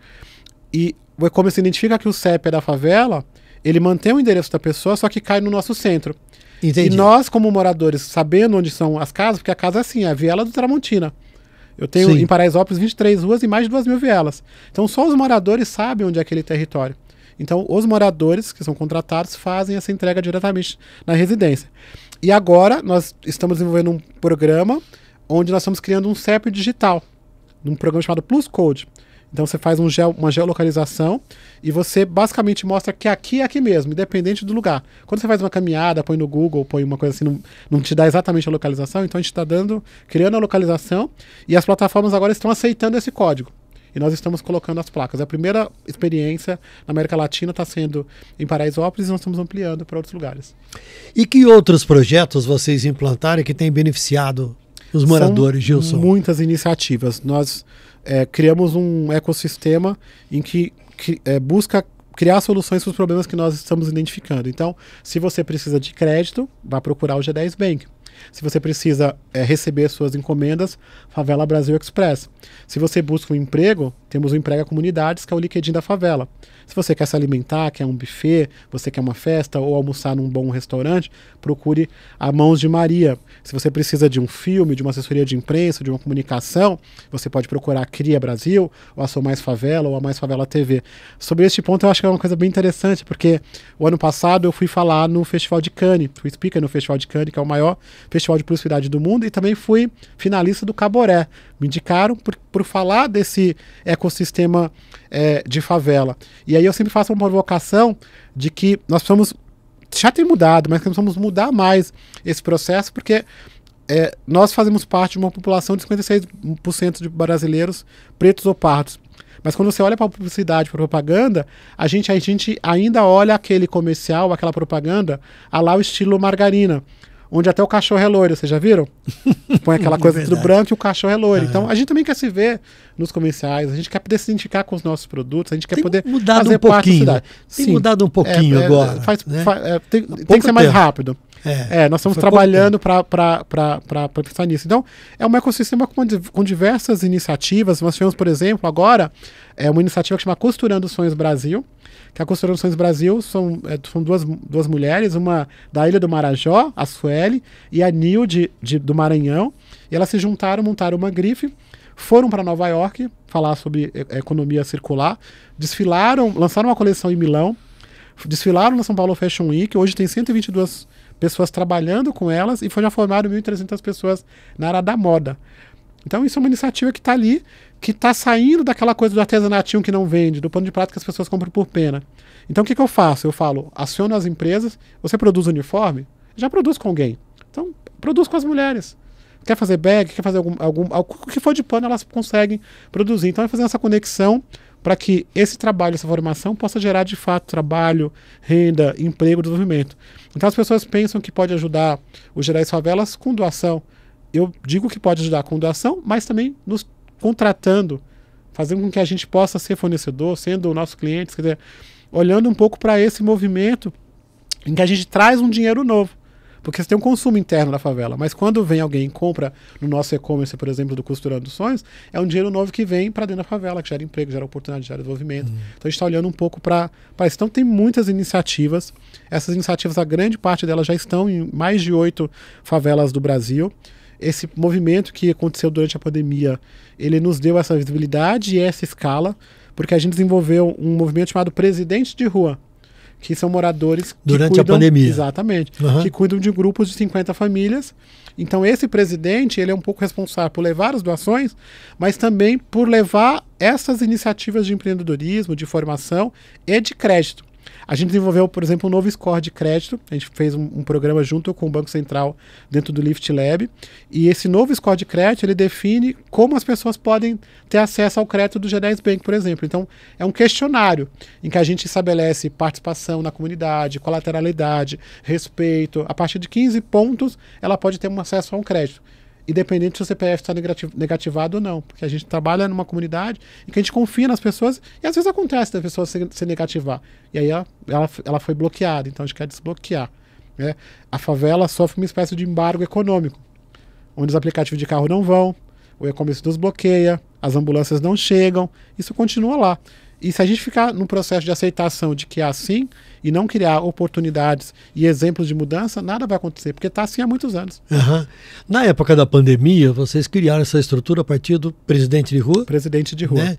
e o e-commerce identifica que o CEP é da favela, ele mantém o endereço da pessoa, só que cai no nosso centro. Entendi. E nós, como moradores, sabendo onde são as casas, porque a casa é assim, é a Viela do Tramontina. Eu tenho Sim. em Paraisópolis 23 ruas e mais de 2 mil vielas. Então só os moradores sabem onde é aquele território. Então, os moradores que são contratados fazem essa entrega diretamente na residência. E agora nós estamos desenvolvendo um programa onde nós estamos criando um CEP digital, num programa chamado Plus Code. Então você faz um gel uma geolocalização e você basicamente mostra que aqui é aqui mesmo, independente do lugar. Quando você faz uma caminhada, põe no Google, põe uma coisa assim, não, não te dá exatamente a localização, então a gente está dando, criando a localização e as plataformas agora estão aceitando esse código. E nós estamos colocando as placas. É a primeira experiência na América Latina está sendo em Paraisópolis e nós estamos ampliando para outros lugares. E que outros projetos vocês implantaram que têm beneficiado os moradores, São Gilson? Muitas iniciativas. Nós é, criamos um ecossistema em que, que é, busca criar soluções para os problemas que nós estamos identificando. Então, se você precisa de crédito, vá procurar o G10 Bank. Se você precisa é, receber suas encomendas, Favela Brasil Express. Se você busca um emprego, temos o Emprega Comunidades, que é o LinkedIn da favela. Se você quer se alimentar, quer um buffet, você quer uma festa ou almoçar num bom restaurante, procure a Mãos de Maria. Se você precisa de um filme, de uma assessoria de imprensa, de uma comunicação, você pode procurar a Cria Brasil, ou a Sou Mais Favela, ou a Mais Favela TV. Sobre este ponto, eu acho que é uma coisa bem interessante, porque o ano passado eu fui falar no Festival de Cannes, fui speaker no Festival de Cannes, que é o maior festival de publicidade do mundo, e também fui finalista do Caboré. Me indicaram por, por falar desse ecossistema é, de favela. E aí eu sempre faço uma provocação de que nós precisamos. Já tem mudado, mas que nós precisamos mudar mais esse processo, porque é, nós fazemos parte de uma população de 56% de brasileiros pretos ou pardos. Mas quando você olha para a publicidade, para propaganda, a gente, a gente ainda olha aquele comercial, aquela propaganda, a lá o estilo margarina onde até o cachorro é loiro, vocês já viram? (laughs) Põe aquela coisa é tudo branco e o cachorro é loiro. Uhum. Então a gente também quer se ver nos comerciais, a gente quer poder se identificar com os nossos produtos, a gente quer tem poder mudado fazer um pouquinho, parte da né? cidade. Tem Sim, mudado um pouquinho é, é agora. É, faz, né? faz, é, tem, tem que ser mais tempo. rápido. É, é nós estamos trabalhando para pensar nisso. Então, é um ecossistema com, com diversas iniciativas. Nós tivemos, por exemplo, agora, é uma iniciativa que chama Costurando Sonhos Brasil, que é a Costurando Sonhos Brasil são, é, são duas, duas mulheres, uma da Ilha do Marajó, a Sueli, e a Nil de, de, do Maranhão. E elas se juntaram, montaram uma grife, foram para Nova York falar sobre é, economia circular, desfilaram, lançaram uma coleção em Milão, desfilaram na São Paulo Fashion Week, hoje tem 122 pessoas trabalhando com elas e já formaram 1.300 pessoas na área da moda. Então isso é uma iniciativa que está ali, que está saindo daquela coisa do artesanatinho que não vende, do pano de prato que as pessoas compram por pena. Então o que, que eu faço? Eu falo, aciono as empresas, você produz uniforme? Já produz com alguém. Então produz com as mulheres. Quer fazer bag, quer fazer algum, algum, o que for de pano, elas conseguem produzir. Então é fazer essa conexão para que esse trabalho, essa formação possa gerar de fato trabalho, renda, emprego, desenvolvimento. Então as pessoas pensam que pode ajudar os gerais favelas com doação. Eu digo que pode ajudar com doação, mas também nos contratando, fazendo com que a gente possa ser fornecedor, sendo o nosso cliente, quer dizer, olhando um pouco para esse movimento em que a gente traz um dinheiro novo. Porque você tem um consumo interno da favela, mas quando vem alguém e compra no nosso e-commerce, por exemplo, do Costurando Sonhos, é um dinheiro novo que vem para dentro da favela, que gera emprego, gera oportunidade, gera desenvolvimento. Uhum. Então a gente está olhando um pouco para isso. Então tem muitas iniciativas. Essas iniciativas, a grande parte delas já estão em mais de oito favelas do Brasil esse movimento que aconteceu durante a pandemia, ele nos deu essa visibilidade e essa escala, porque a gente desenvolveu um movimento chamado Presidente de Rua, que são moradores que durante cuidam, a pandemia. Exatamente. Uhum. Que cuidam de grupos de 50 famílias. Então esse presidente, ele é um pouco responsável por levar as doações, mas também por levar essas iniciativas de empreendedorismo, de formação e de crédito. A gente desenvolveu, por exemplo, um novo score de crédito. A gente fez um, um programa junto com o Banco Central dentro do Lift Lab. E esse novo score de crédito, ele define como as pessoas podem ter acesso ao crédito do G10 Bank, por exemplo. Então, é um questionário em que a gente estabelece participação na comunidade, colateralidade, respeito. A partir de 15 pontos, ela pode ter um acesso a um crédito independente se o CPF está negativado ou não, porque a gente trabalha numa comunidade em que a gente confia nas pessoas e às vezes acontece da pessoa se, se negativar. E aí ela, ela, ela, foi bloqueada, então a gente quer desbloquear. Né? A favela sofre uma espécie de embargo econômico, onde os aplicativos de carro não vão, o e-commerce nos bloqueia, as ambulâncias não chegam, isso continua lá. E se a gente ficar num processo de aceitação de que é assim e não criar oportunidades e exemplos de mudança, nada vai acontecer, porque está assim há muitos anos. Uhum. Na época da pandemia, vocês criaram essa estrutura a partir do presidente de rua? Presidente de rua. Né?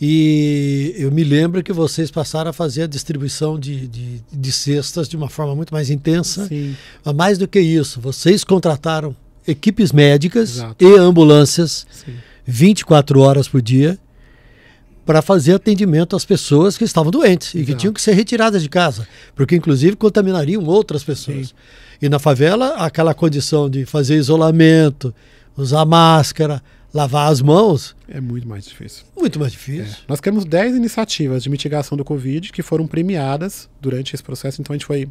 E eu me lembro que vocês passaram a fazer a distribuição de, de, de cestas de uma forma muito mais intensa. Sim. Mas mais do que isso, vocês contrataram equipes médicas Exato. e ambulâncias Sim. 24 horas por dia para fazer atendimento às pessoas que estavam doentes e que Exato. tinham que ser retiradas de casa, porque inclusive contaminariam outras pessoas. Sim. E na favela, aquela condição de fazer isolamento, usar máscara, lavar as mãos. É muito mais difícil. Muito mais difícil. É. Nós temos 10 iniciativas de mitigação do Covid que foram premiadas durante esse processo, então a gente foi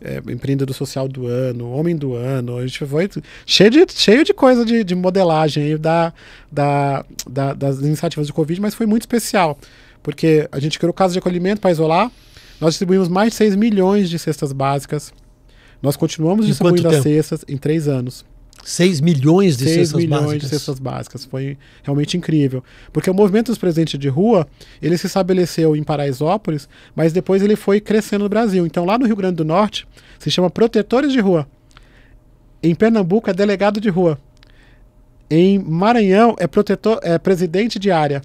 é, empreendedor social do ano, homem do ano, a gente foi cheio de, cheio de coisa de, de modelagem aí da, da, da, das iniciativas do Covid, mas foi muito especial, porque a gente criou casa de acolhimento para isolar, nós distribuímos mais de 6 milhões de cestas básicas, nós continuamos distribuindo as cestas em três anos. 6 milhões de 6 cestas milhões básicas. de cestas básicas. Foi realmente incrível. Porque o movimento dos presentes de rua, ele se estabeleceu em Paraisópolis, mas depois ele foi crescendo no Brasil. Então, lá no Rio Grande do Norte, se chama protetores de rua. Em Pernambuco, é delegado de rua. Em Maranhão, é, protetor, é presidente de área.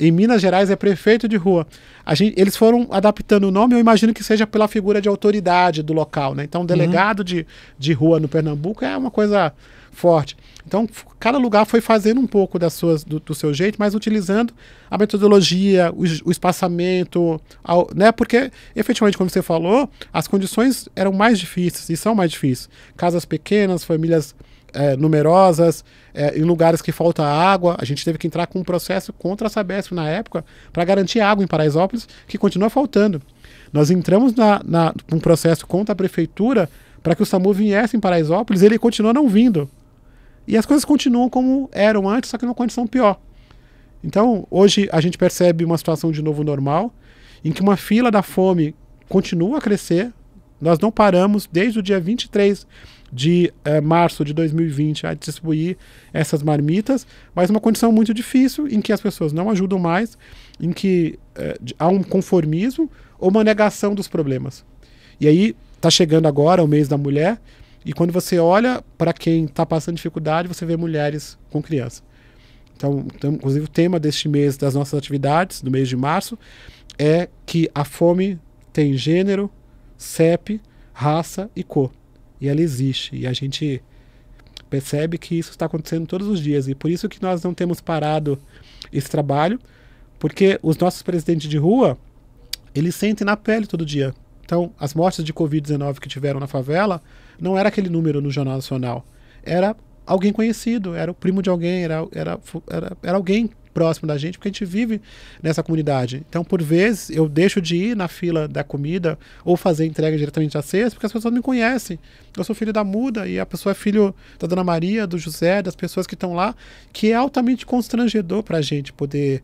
Em Minas Gerais é prefeito de rua. Gente, eles foram adaptando o nome, eu imagino que seja pela figura de autoridade do local, né? Então, uhum. delegado uhum. de, de rua no Pernambuco é uma coisa forte. Então, cada lugar foi fazendo um pouco das suas, do, do seu jeito, mas utilizando a metodologia, o, o espaçamento, ao, né? Porque, efetivamente, como você falou, as condições eram mais difíceis e são mais difíceis. Casas pequenas, famílias é, numerosas, é, em lugares que falta água. A gente teve que entrar com um processo contra a Sabesp na época para garantir água em Paraisópolis, que continua faltando. Nós entramos na, na, um processo contra a prefeitura para que o SAMU viesse em Paraisópolis, ele continua não vindo. E as coisas continuam como eram antes, só que numa condição pior. Então, hoje a gente percebe uma situação de novo normal, em que uma fila da fome continua a crescer. Nós não paramos desde o dia 23 de é, março de 2020 a distribuir essas marmitas, mas uma condição muito difícil em que as pessoas não ajudam mais, em que é, há um conformismo ou uma negação dos problemas. E aí está chegando agora o mês da mulher e quando você olha para quem está passando dificuldade, você vê mulheres com criança. Então, então, inclusive o tema deste mês das nossas atividades do mês de março é que a fome tem gênero, CEP, raça e cor. E ela existe. E a gente percebe que isso está acontecendo todos os dias. E por isso que nós não temos parado esse trabalho, porque os nossos presidentes de rua, eles sentem na pele todo dia. Então, as mortes de Covid-19 que tiveram na favela, não era aquele número no Jornal Nacional. Era alguém conhecido, era o primo de alguém, era, era, era, era alguém próximo da gente, porque a gente vive nessa comunidade. Então, por vezes, eu deixo de ir na fila da comida ou fazer entrega diretamente à cesta, porque as pessoas me conhecem. Eu sou filho da Muda e a pessoa é filho da Dona Maria, do José, das pessoas que estão lá, que é altamente constrangedor para a gente poder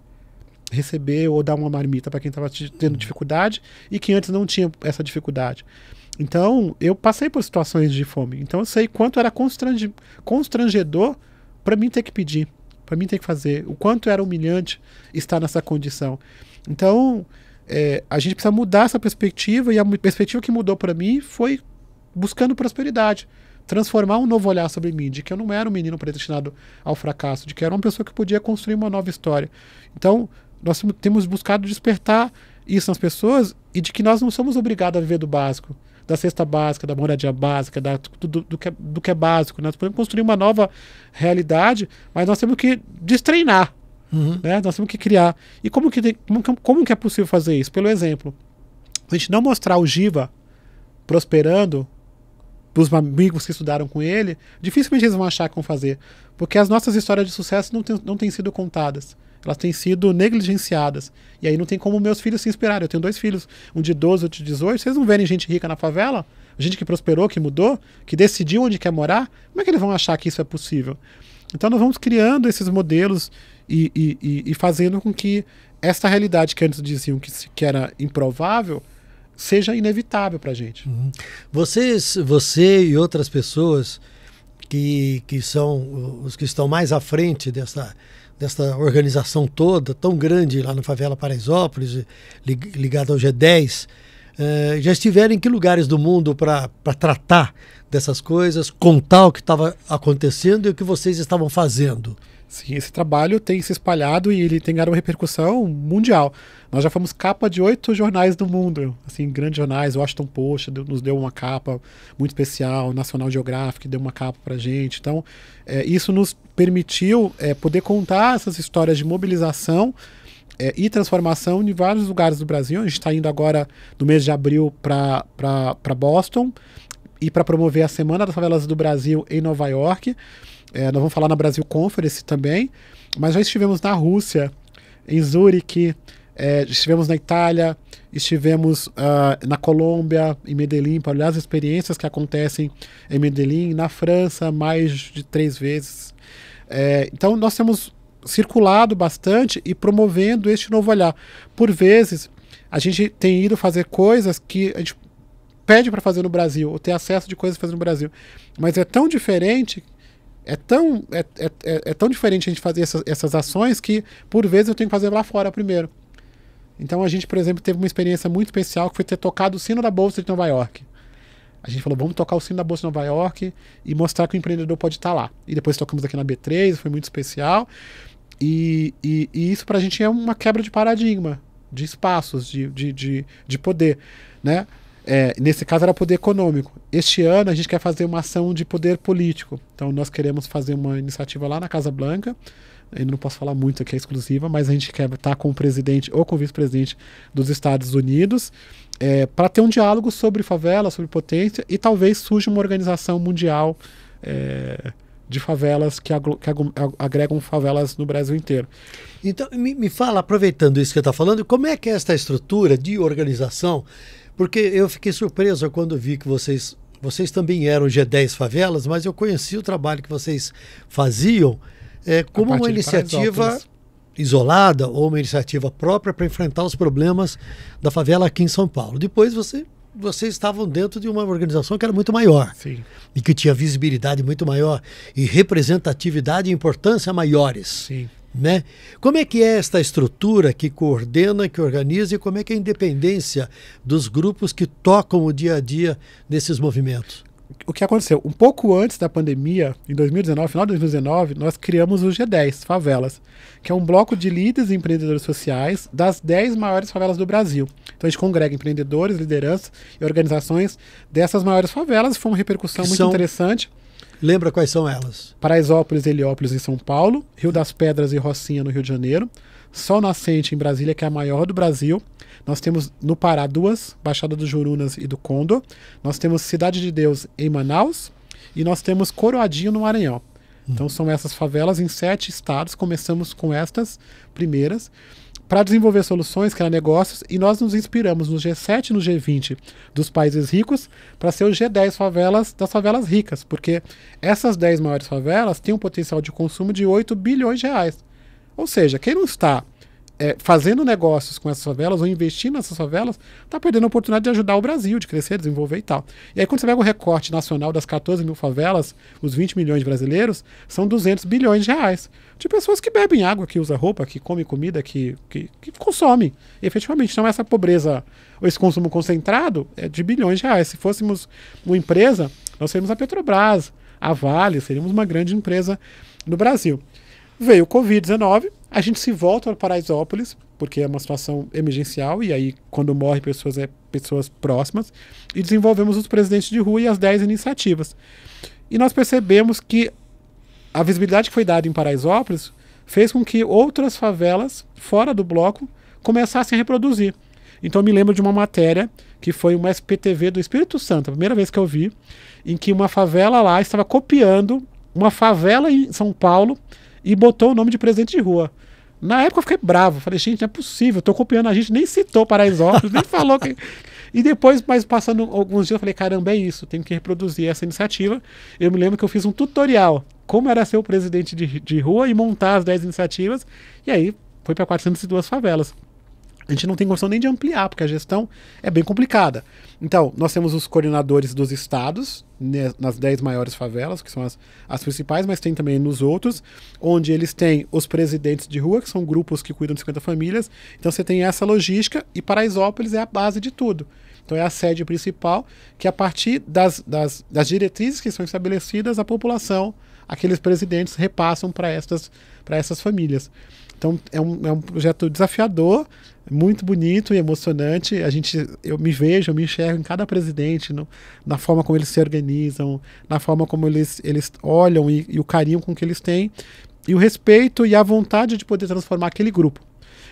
receber ou dar uma marmita para quem estava tendo dificuldade e que antes não tinha essa dificuldade. Então, eu passei por situações de fome. Então, eu sei quanto era constrangedor para mim ter que pedir. Para mim tem que fazer. O quanto era humilhante estar nessa condição. Então, é, a gente precisa mudar essa perspectiva e a perspectiva que mudou para mim foi buscando prosperidade, transformar um novo olhar sobre mim, de que eu não era um menino predestinado ao fracasso, de que era uma pessoa que podia construir uma nova história. Então, nós temos buscado despertar isso nas pessoas e de que nós não somos obrigados a viver do básico da cesta básica, da moradia básica, da, do, do, do, que, é, do que é básico. Né? Nós podemos construir uma nova realidade, mas nós temos que destreinar. Uhum. Né? Nós temos que criar. E como que, como, como que é possível fazer isso? Pelo exemplo, a gente não mostrar o Giva prosperando dos amigos que estudaram com ele, dificilmente eles vão achar como fazer. Porque as nossas histórias de sucesso não, não têm sido contadas elas têm sido negligenciadas. E aí não tem como meus filhos se inspirar. Eu tenho dois filhos, um de 12, outro de 18. Vocês não verem gente rica na favela? Gente que prosperou, que mudou, que decidiu onde quer morar? Como é que eles vão achar que isso é possível? Então nós vamos criando esses modelos e, e, e fazendo com que essa realidade que antes diziam que, que era improvável seja inevitável para a gente. Uhum. Vocês, você e outras pessoas que, que são os que estão mais à frente dessa, dessa organização toda tão grande lá na favela Paraisópolis, ligada ao G10, eh, já estiveram em que lugares do mundo para tratar dessas coisas, contar o que estava acontecendo e o que vocês estavam fazendo? Sim, esse trabalho tem se espalhado e ele tem ganhado uma repercussão mundial. Nós já fomos capa de oito jornais do mundo, assim, grandes jornais, Washington Post deu, nos deu uma capa muito especial, National Geographic deu uma capa para gente. Então, é, isso nos permitiu é, poder contar essas histórias de mobilização é, e transformação em vários lugares do Brasil. A gente está indo agora, no mês de abril, para Boston e para promover a Semana das Favelas do Brasil em Nova York. É, nós vamos falar na Brasil Conference também, mas já estivemos na Rússia, em Zurique, é, estivemos na Itália, estivemos uh, na Colômbia, em Medellín, para olhar as experiências que acontecem em Medellín, na França, mais de três vezes. É, então, nós temos circulado bastante e promovendo este novo olhar. Por vezes, a gente tem ido fazer coisas que a gente pede para fazer no Brasil, ou ter acesso de coisas para fazer no Brasil, mas é tão diferente é tão, é, é, é, é tão diferente a gente fazer essas, essas ações que, por vezes, eu tenho que fazer lá fora primeiro. Então a gente, por exemplo, teve uma experiência muito especial que foi ter tocado o sino da Bolsa de Nova York. A gente falou, vamos tocar o sino da Bolsa de Nova York e mostrar que o empreendedor pode estar tá lá. E depois tocamos aqui na B3, foi muito especial. E, e, e isso a gente é uma quebra de paradigma, de espaços, de, de, de, de poder, né? É, nesse caso era poder econômico. Este ano a gente quer fazer uma ação de poder político. Então nós queremos fazer uma iniciativa lá na Casa Blanca. Eu não posso falar muito aqui, é exclusiva, mas a gente quer estar com o presidente ou com o vice-presidente dos Estados Unidos é, para ter um diálogo sobre favela, sobre potência e talvez surja uma organização mundial. É, de favelas que, agregam favelas no Brasil inteiro. Então, me, me fala, aproveitando isso que você está falando, como é que é esta estrutura de organização porque eu fiquei surpreso quando vi que vocês, vocês também eram G10 Favelas, mas eu conheci o trabalho que vocês faziam é, como uma iniciativa isolada ou uma iniciativa própria para enfrentar os problemas da favela aqui em São Paulo. Depois você vocês estavam dentro de uma organização que era muito maior Sim. e que tinha visibilidade muito maior e representatividade e importância maiores. Sim. Né? Como é que é esta estrutura que coordena, que organiza e como é que é a independência dos grupos que tocam o dia a dia desses movimentos? O que aconteceu? Um pouco antes da pandemia, em 2019, final de 2019, nós criamos o G10 Favelas, que é um bloco de líderes e empreendedores sociais das 10 maiores favelas do Brasil. Então a gente congrega empreendedores, lideranças e organizações dessas maiores favelas. Foi uma repercussão que muito são... interessante Lembra quais são elas? Paraisópolis e Heliópolis em São Paulo, Rio das Pedras e Rocinha no Rio de Janeiro, Sol Nascente em Brasília, que é a maior do Brasil. Nós temos no Pará duas, Baixada dos Jurunas e do Condor. Nós temos Cidade de Deus em Manaus e nós temos Coroadinho no Maranhão. Então hum. são essas favelas em sete estados. Começamos com estas primeiras para desenvolver soluções, criar negócios, e nós nos inspiramos no G7 e no G20 dos países ricos para ser o G10 favelas das favelas ricas, porque essas 10 maiores favelas têm um potencial de consumo de 8 bilhões de reais. Ou seja, quem não está é, fazendo negócios com essas favelas ou investindo nessas favelas, está perdendo a oportunidade de ajudar o Brasil, de crescer, desenvolver e tal. E aí, quando você pega o recorte nacional das 14 mil favelas, os 20 milhões de brasileiros, são 200 bilhões de reais. De pessoas que bebem água, que usa roupa, que come comida, que, que, que consome. efetivamente, então essa pobreza ou esse consumo concentrado é de bilhões de reais. Se fôssemos uma empresa, nós seríamos a Petrobras, a Vale, seríamos uma grande empresa no Brasil. Veio o Covid-19, a gente se volta para Paraisópolis, porque é uma situação emergencial, e aí quando morrem pessoas, é pessoas próximas, e desenvolvemos os presidentes de rua e as 10 iniciativas. E nós percebemos que a visibilidade que foi dada em Paraisópolis fez com que outras favelas fora do bloco começassem a reproduzir. Então eu me lembro de uma matéria que foi uma SPTV do Espírito Santo, a primeira vez que eu vi, em que uma favela lá estava copiando uma favela em São Paulo e botou o nome de presidente de rua. Na época eu fiquei bravo, falei, gente, não é possível, tô copiando a gente, nem citou Paraisópolis, nem falou que. (laughs) E depois, mas passando alguns dias, eu falei, caramba, é isso, tenho que reproduzir essa iniciativa. Eu me lembro que eu fiz um tutorial, como era ser o presidente de, de rua e montar as 10 iniciativas, e aí foi para 402 favelas a gente não tem condição nem de ampliar, porque a gestão é bem complicada. Então, nós temos os coordenadores dos estados, né, nas dez maiores favelas, que são as, as principais, mas tem também nos outros, onde eles têm os presidentes de rua, que são grupos que cuidam de 50 famílias. Então, você tem essa logística, e Paraisópolis é a base de tudo. Então, é a sede principal, que é a partir das, das, das diretrizes que são estabelecidas, a população, aqueles presidentes, repassam para essas pra famílias. Então, é um, é um projeto desafiador, muito bonito e emocionante. A gente, eu me vejo, eu me enxergo em cada presidente, no, na forma como eles se organizam, na forma como eles, eles olham e, e o carinho com que eles têm, e o respeito e a vontade de poder transformar aquele grupo.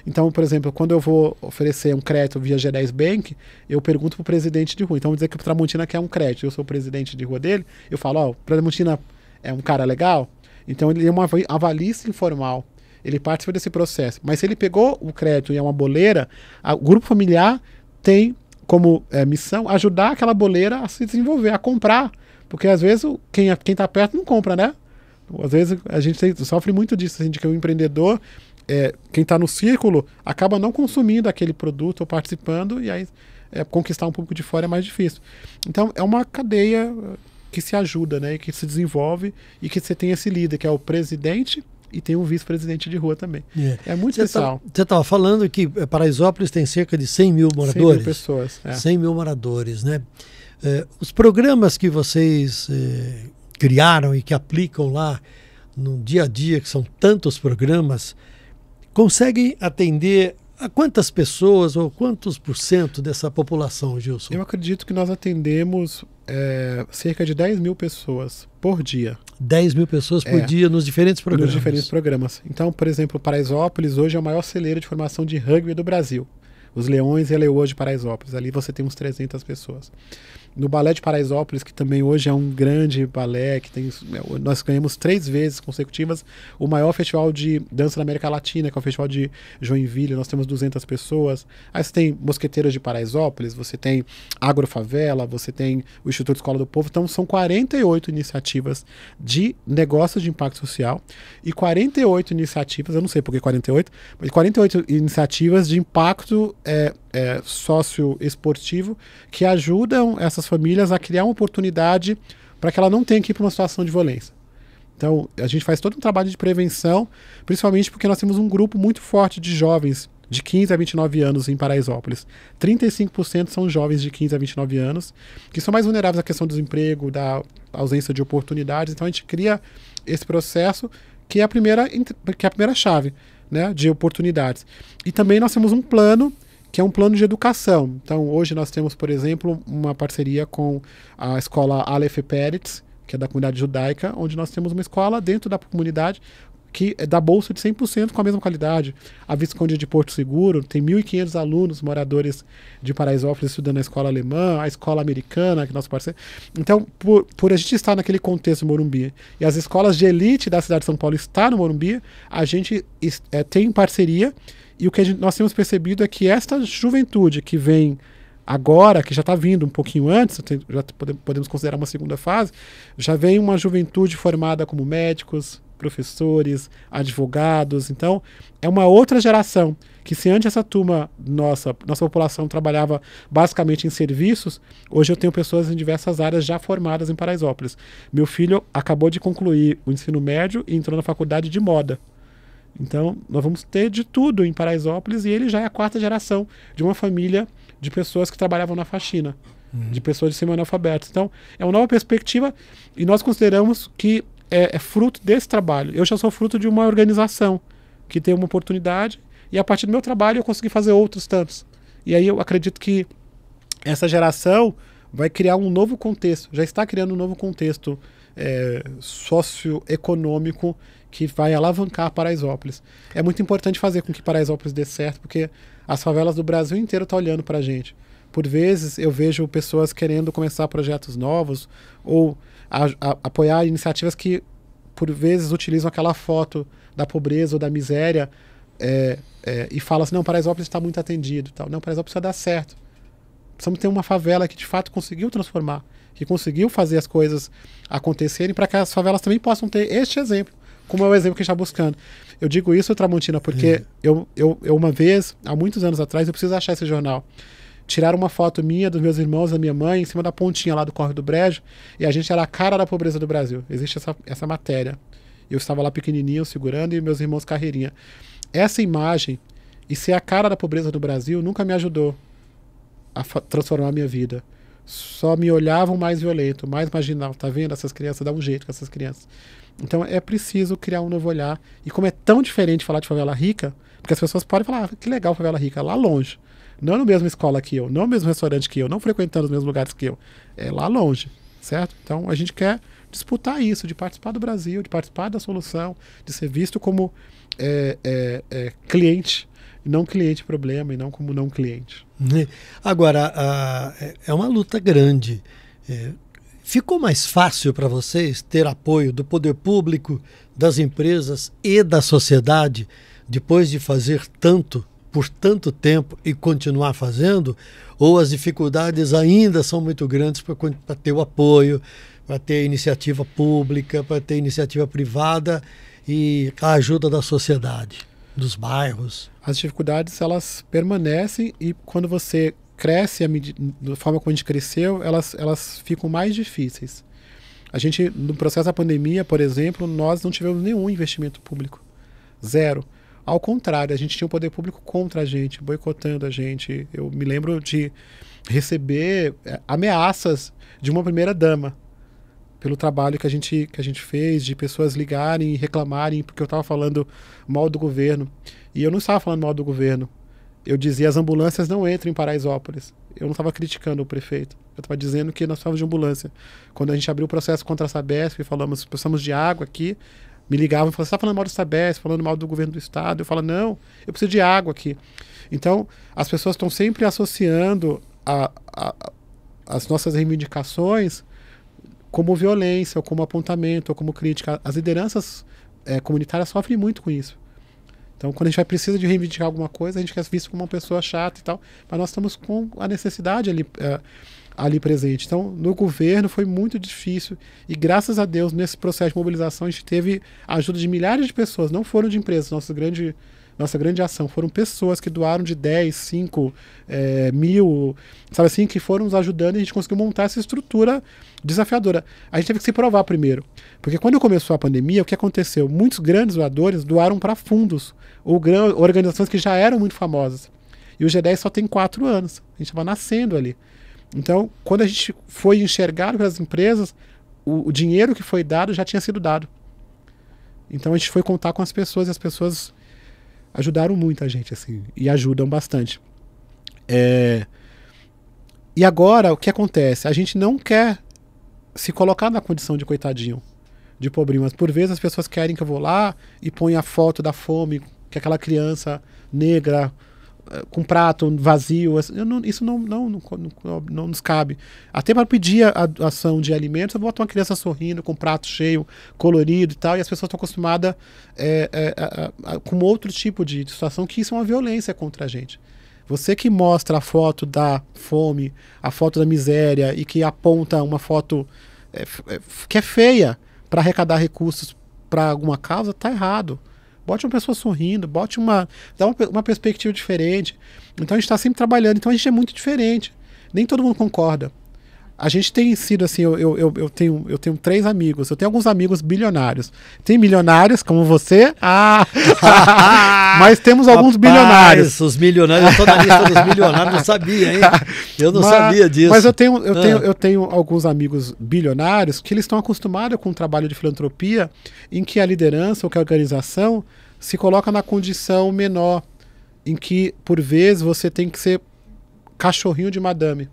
Então, por exemplo, quando eu vou oferecer um crédito via G10 Bank, eu pergunto para o presidente de rua. Então, vamos dizer que o Tramontina quer um crédito, eu sou o presidente de rua dele, eu falo, ó, oh, o Tramontina é um cara legal, então ele é uma avalista informal ele participa desse processo. Mas se ele pegou o crédito e é uma boleira, a, o grupo familiar tem como é, missão ajudar aquela boleira a se desenvolver, a comprar. Porque às vezes quem é, está perto não compra, né? Às vezes a gente tem, sofre muito disso, assim, de que o empreendedor, é, quem está no círculo, acaba não consumindo aquele produto ou participando, e aí é, conquistar um público de fora é mais difícil. Então é uma cadeia eh, que se ajuda, né? Que se desenvolve e que você tem esse líder, que é o presidente, e tem um vice-presidente de rua também. É, é muito cê tá- especial. Tá, você estava falando que eh, Paraisópolis tem cerca de 100 mil moradores. 100 mil pessoas. É. 100 mil moradores, né? É, os programas que vocês é, criaram e que aplicam lá no dia a dia, que são tantos programas, conseguem atender a quantas pessoas ou quantos por cento dessa população, Gilson? Eu acredito que nós atendemos é, cerca de 10 mil pessoas por dia. 10 mil pessoas por é, dia nos diferentes programas. Nos diferentes programas. Então, por exemplo, Paraisópolis hoje é o maior celeiro de formação de rugby do Brasil. Os Leões e a Leoa de Paraisópolis. Ali você tem uns 300 pessoas no Balé de Paraisópolis, que também hoje é um grande balé, que tem, né, nós ganhamos três vezes consecutivas o maior festival de dança da América Latina, que é o Festival de Joinville, nós temos 200 pessoas. Aí você tem Mosqueteiras de Paraisópolis, você tem Agrofavela, você tem o Instituto Escola do Povo, então são 48 iniciativas de negócios de impacto social e 48 iniciativas, eu não sei por que 48, mas 48 iniciativas de impacto é, é, socioesportivo que ajudam essas famílias a criar uma oportunidade para que ela não tenha que ir para uma situação de violência. Então, a gente faz todo um trabalho de prevenção, principalmente porque nós temos um grupo muito forte de jovens de 15 a 29 anos em Paraisópolis. 35% são jovens de 15 a 29 anos, que são mais vulneráveis à questão do desemprego, da ausência de oportunidades. Então, a gente cria esse processo que é a primeira, que é a primeira chave né, de oportunidades. E também nós temos um plano que é um plano de educação. Então, hoje nós temos, por exemplo, uma parceria com a escola Aleph Peretz, que é da comunidade judaica, onde nós temos uma escola dentro da comunidade que é dá bolsa de 100% com a mesma qualidade. A Visconde de Porto Seguro tem 1.500 alunos moradores de Paraisópolis estudando na escola alemã, a escola americana, que é nosso parceiro. Então, por, por a gente estar naquele contexto Morumbi e as escolas de elite da cidade de São Paulo estar no Morumbi, a gente é, tem parceria e o que gente, nós temos percebido é que esta juventude que vem agora, que já está vindo um pouquinho antes, já podemos considerar uma segunda fase, já vem uma juventude formada como médicos, professores, advogados. Então, é uma outra geração que se antes essa turma nossa, nossa população trabalhava basicamente em serviços, hoje eu tenho pessoas em diversas áreas já formadas em Paraisópolis. Meu filho acabou de concluir o ensino médio e entrou na faculdade de moda. Então, nós vamos ter de tudo em Paraisópolis e ele já é a quarta geração de uma família de pessoas que trabalhavam na faxina, uhum. de pessoas de semi-analfabetos. Então, é uma nova perspectiva e nós consideramos que é, é, fruto desse trabalho. Eu já sou fruto de uma organização que tem uma oportunidade e a partir do meu trabalho eu consegui fazer outros tantos. E aí eu acredito que essa geração vai criar um novo contexto, já está criando um novo contexto é, socioeconômico que vai alavancar Paraisópolis. É muito importante fazer com que Paraisópolis dê certo, porque as favelas do Brasil inteiro estão tá olhando para a gente. Por vezes eu vejo pessoas querendo começar projetos novos ou a, a, apoiar iniciativas que, por vezes, utilizam aquela foto da pobreza ou da miséria é, é, e falam assim: não, Paraisópolis está muito atendido. Tal. Não, Paraisópolis precisa dar certo. Precisamos ter uma favela que de fato conseguiu transformar, que conseguiu fazer as coisas acontecerem para que as favelas também possam ter este exemplo como é o exemplo que a gente está buscando. Eu digo isso, Tramontina, porque é. eu, eu, eu, uma vez, há muitos anos atrás, eu preciso achar esse jornal. Tiraram uma foto minha, dos meus irmãos, da minha mãe, em cima da pontinha lá do Corre do Brejo, e a gente era a cara da pobreza do Brasil. Existe essa, essa matéria. Eu estava lá pequenininho, segurando, e meus irmãos carreirinha. Essa imagem, e ser a cara da pobreza do Brasil, nunca me ajudou a transformar a minha vida. Só me olhavam mais violento, mais marginal. Tá vendo? Essas crianças, dá um jeito com essas crianças. Então é preciso criar um novo olhar. E como é tão diferente falar de favela rica, porque as pessoas podem falar, ah, que legal favela rica, lá longe. Não é na mesma escola que eu, não é no mesmo restaurante que eu, não frequentando os mesmos lugares que eu. É lá longe, certo? Então a gente quer disputar isso, de participar do Brasil, de participar da solução, de ser visto como é, é, é, cliente, não cliente problema e não como não cliente. Né? Agora, a, é, é uma luta grande. Ficou mais fácil para vocês ter apoio do poder público, das empresas e da sociedade depois de fazer tanto por tanto tempo e continuar fazendo? Ou as dificuldades ainda são muito grandes para ter o apoio, para ter iniciativa pública, para ter iniciativa privada e a ajuda da sociedade, dos bairros? As dificuldades elas permanecem e quando você cresce, da forma como a gente cresceu, elas, elas ficam mais difíceis. A gente, no processo da pandemia, por exemplo, nós não tivemos nenhum investimento público. Zero. Ao contrário, a gente tinha o um poder público contra a gente, boicotando a gente. Eu me lembro de receber é, ameaças de uma primeira-dama pelo trabalho que a, gente, que a gente fez, de pessoas ligarem e reclamarem porque eu estava falando mal do governo. E eu não estava falando mal do governo, eu dizia as ambulâncias não entram em Paraisópolis. Eu não estava criticando o prefeito. Eu estava dizendo que nós precisávamos de ambulância. Quando a gente abriu o processo contra a Sabesp e falamos, precisamos de água aqui, me ligavam e falavam, você está falando mal do Sabesp, falando mal do governo do estado. Eu falo, não, eu preciso de água aqui. Então, as pessoas estão sempre associando a, a, as nossas reivindicações como violência, ou como apontamento, ou como crítica. As lideranças é, comunitárias sofrem muito com isso. Então, quando a gente vai precisa de reivindicar alguma coisa, a gente quer ser visto como uma pessoa chata e tal, mas nós estamos com a necessidade ali, uh, ali presente. Então, no governo foi muito difícil e, graças a Deus, nesse processo de mobilização, a gente teve a ajuda de milhares de pessoas, não foram de empresas. Nosso grande nossa grande ação. Foram pessoas que doaram de 10, 5 é, mil, sabe assim, que foram nos ajudando e a gente conseguiu montar essa estrutura desafiadora. A gente teve que se provar primeiro. Porque quando começou a pandemia, o que aconteceu? Muitos grandes doadores doaram para fundos ou organizações que já eram muito famosas. E o G10 só tem quatro anos. A gente estava nascendo ali. Então, quando a gente foi enxergar as empresas, o, o dinheiro que foi dado já tinha sido dado. Então a gente foi contar com as pessoas e as pessoas ajudaram muito a gente, assim, e ajudam bastante. É... E agora, o que acontece? A gente não quer se colocar na condição de coitadinho, de pobrinho, mas por vezes as pessoas querem que eu vou lá e ponha a foto da fome que aquela criança negra eh, com prato vazio, não, isso não, não, não, não, nos cabe. Até para pedir a ação de alimentos, eu boto uma criança sorrindo, com prato cheio, colorido e tal, e as pessoas estão acostumadas é, é, a, a, com outro tipo de, situação, que isso é uma violência contra a gente. Você que mostra a foto da fome, a foto da miséria e que aponta uma foto é, que é feia para arrecadar recursos para alguma causa, está errado. Bote uma pessoa sorrindo, bote uma. dá uma, uma perspectiva diferente. Então a gente está sempre trabalhando. Então a gente é muito diferente. Nem todo mundo concorda a gente tem sido assim, eu, eu, eu, tenho, eu tenho três amigos, eu tenho alguns amigos bilionários. Tem milionários como você, ah, (laughs) mas temos alguns Rapaz, bilionários. Os milionários, eu estou na lista dos milionários, não sabia, hein? (laughs) Eu não mas, sabia disso. Mas eu tenho, eu, ah. tenho, eu tenho alguns amigos bilionários que eles estão acostumados com o um trabalho de filantropia em que a liderança ou que a organização se coloca na condição menor, em que, por vezes, você tem que ser cachorrinho de madame.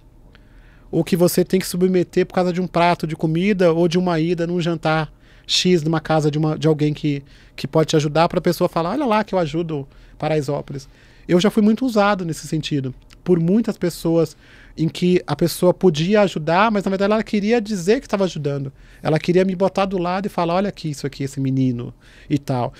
O que você tem que submeter por causa de um prato de comida ou de uma ida num jantar X numa casa de, uma, de alguém que, que pode te ajudar para a pessoa falar, olha lá que eu ajudo Paraisópolis. Eu já fui muito usado nesse sentido, por muitas pessoas em que a pessoa podia ajudar, mas na verdade ela queria dizer que estava ajudando. Ela queria me botar do lado e falar, olha aqui isso aqui, esse menino e tal.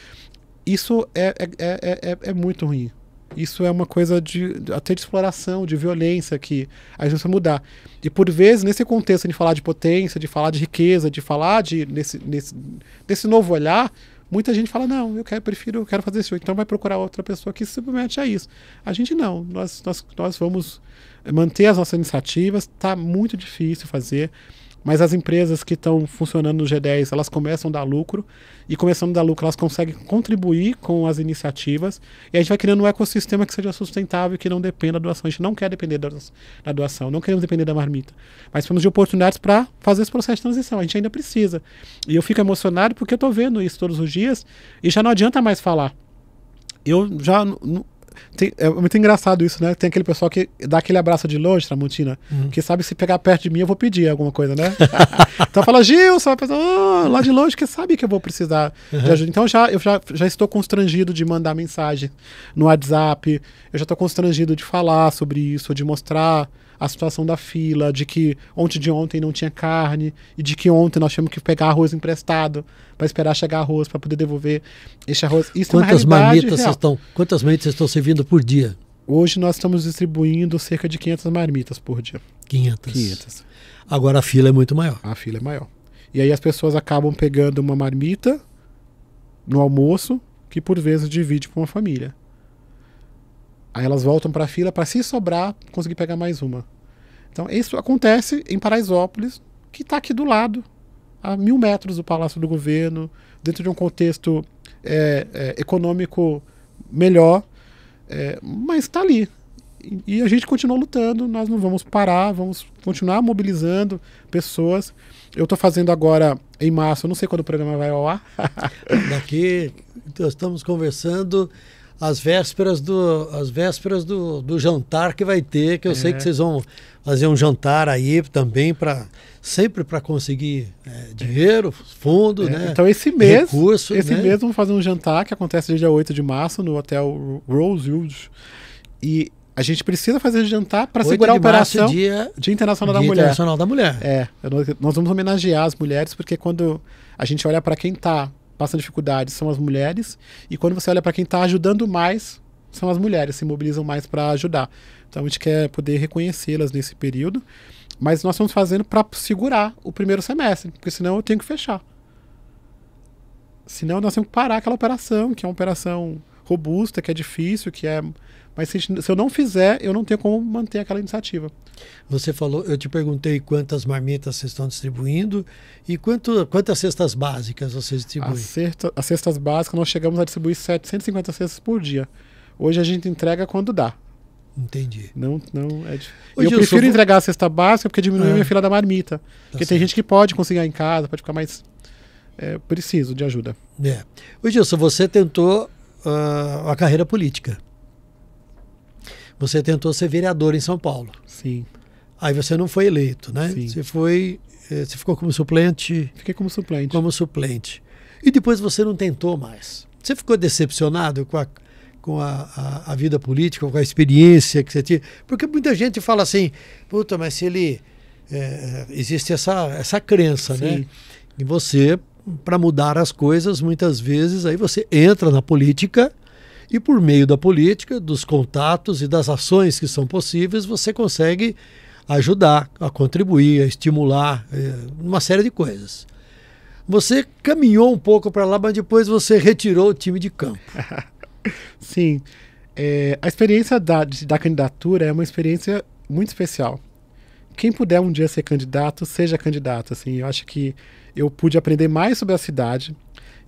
Isso é, é, é, é, é muito ruim. Isso é uma coisa de até de exploração, de violência que a gente precisa mudar. E por vezes, nesse contexto de falar de potência, de falar de riqueza, de falar de nesse, nesse, desse novo olhar, muita gente fala, não, eu quero, prefiro, eu quero fazer isso, então vai procurar outra pessoa que se submete a é isso. A gente não, nós, nós, nós vamos manter as nossas iniciativas, está muito difícil fazer mas as empresas que estão funcionando no G10, elas começam a dar lucro, e começando a dar lucro, elas conseguem contribuir com as iniciativas, e a gente vai criando um ecossistema que seja sustentável, que não dependa da doação. A gente não quer depender da, doação, não queremos depender da marmita, mas temos de oportunidades para fazer esse processo de transição, a gente ainda precisa. E eu fico emocionado porque eu estou vendo isso todos os dias, e já não adianta mais falar. Eu já tem, é muito engraçado isso, né? Tem aquele pessoal que dá aquele abraço de longe, Tramontina, uhum. que sabe se pegar perto de mim eu vou pedir alguma coisa, né? (laughs) então fala, Gilson, a pessoa, oh, lá de longe, que sabe que eu vou precisar uhum. de ajuda. Então já, eu já, já estou constrangido de mandar mensagem no WhatsApp, eu já estou constrangido de falar sobre isso, de mostrar a situação da fila, de que ontem de ontem não tinha carne e de que ontem nós tínhamos que pegar arroz emprestado para esperar chegar arroz para poder devolver esse arroz. Isso quantas é uma marmitas vocês estão, quantas marmitas estão servindo por dia? Hoje nós estamos distribuindo cerca de 500 marmitas por dia. 500. 500. Agora a fila é muito maior. A fila é maior. E aí as pessoas acabam pegando uma marmita no almoço que por vezes divide para uma família. Aí elas voltam para a fila para se sobrar, conseguir pegar mais uma. Então isso acontece em Paraisópolis, que está aqui do lado, a mil metros do Palácio do Governo, dentro de um contexto é, é, econômico melhor, é, mas está ali. E, a gente continua lutando, nós não vamos parar, vamos continuar mobilizando pessoas. Eu estou fazendo agora em março, eu não sei quando o programa vai ao ar. Daqui, então, estamos conversando às vésperas do, às vésperas do, do jantar que vai ter, que eu é. sei que é. vocês vão fazer um jantar aí também para sempre para conseguir é, dinheiro, fundo, é, né? Então esse mês, recurso, esse né? mês vamos fazer um jantar que acontece dia 8 de março no hotel Rosewood e a gente precisa fazer jantar para segurar a operação março, dia, dia Internacional dia da Mulher. Internacional da Mulher. É, nós vamos homenagear as mulheres porque quando a gente olha para quem está passam dificuldades são as mulheres. E quando você olha para quem está ajudando mais, são as mulheres, se mobilizam mais para ajudar. Então a gente quer poder reconhecê-las nesse período. Mas nós estamos fazendo para segurar o primeiro semestre, porque senão eu tenho que fechar. Senão nós temos que parar aquela operação, que é uma operação robusta, que é difícil, que é. Mas se, se, eu não fizer, eu não tenho como manter aquela iniciativa. Você falou, eu te perguntei quantas marmitas vocês estão distribuindo e quanto, quantas cestas básicas vocês distribuem? As, as cestas básicas nós chegamos a distribuir 750 cestas por dia. Hoje a gente entrega quando dá. Entendi. Não, não é difícil. eu prefiro entregar a cesta básica porque diminui ah, minha é. fila da marmita. Tá porque certo. tem gente que pode conseguir em casa, pode ficar mais. É, preciso de ajuda. É. Ô Gilson, você tentou uh, a carreira política. Você tentou ser vereador em São Paulo. Sim. Aí você não foi eleito, né? Sim. Você foi, eh, você ficou como suplente. Fiquei como suplente. Como suplente. E depois você não tentou mais. Você ficou decepcionado com a com a, a, a vida política, com a experiência que você tinha, porque muita gente fala assim, puta, mas se ele é, existe essa essa crença, né? Sim. né? E você para mudar as coisas, muitas vezes aí você entra na política e por meio da política, dos contatos e das ações que são possíveis, você consegue ajudar, a contribuir, a estimular, eh, uma série de coisas. Você caminhou um pouco para lá, mas depois você retirou o time de campo. (laughs) Sim. É, a experiência da, da candidatura é uma experiência muito especial. Quem puder um dia ser candidato, seja candidato. Assim, eu acho que eu pude aprender mais sobre a cidade,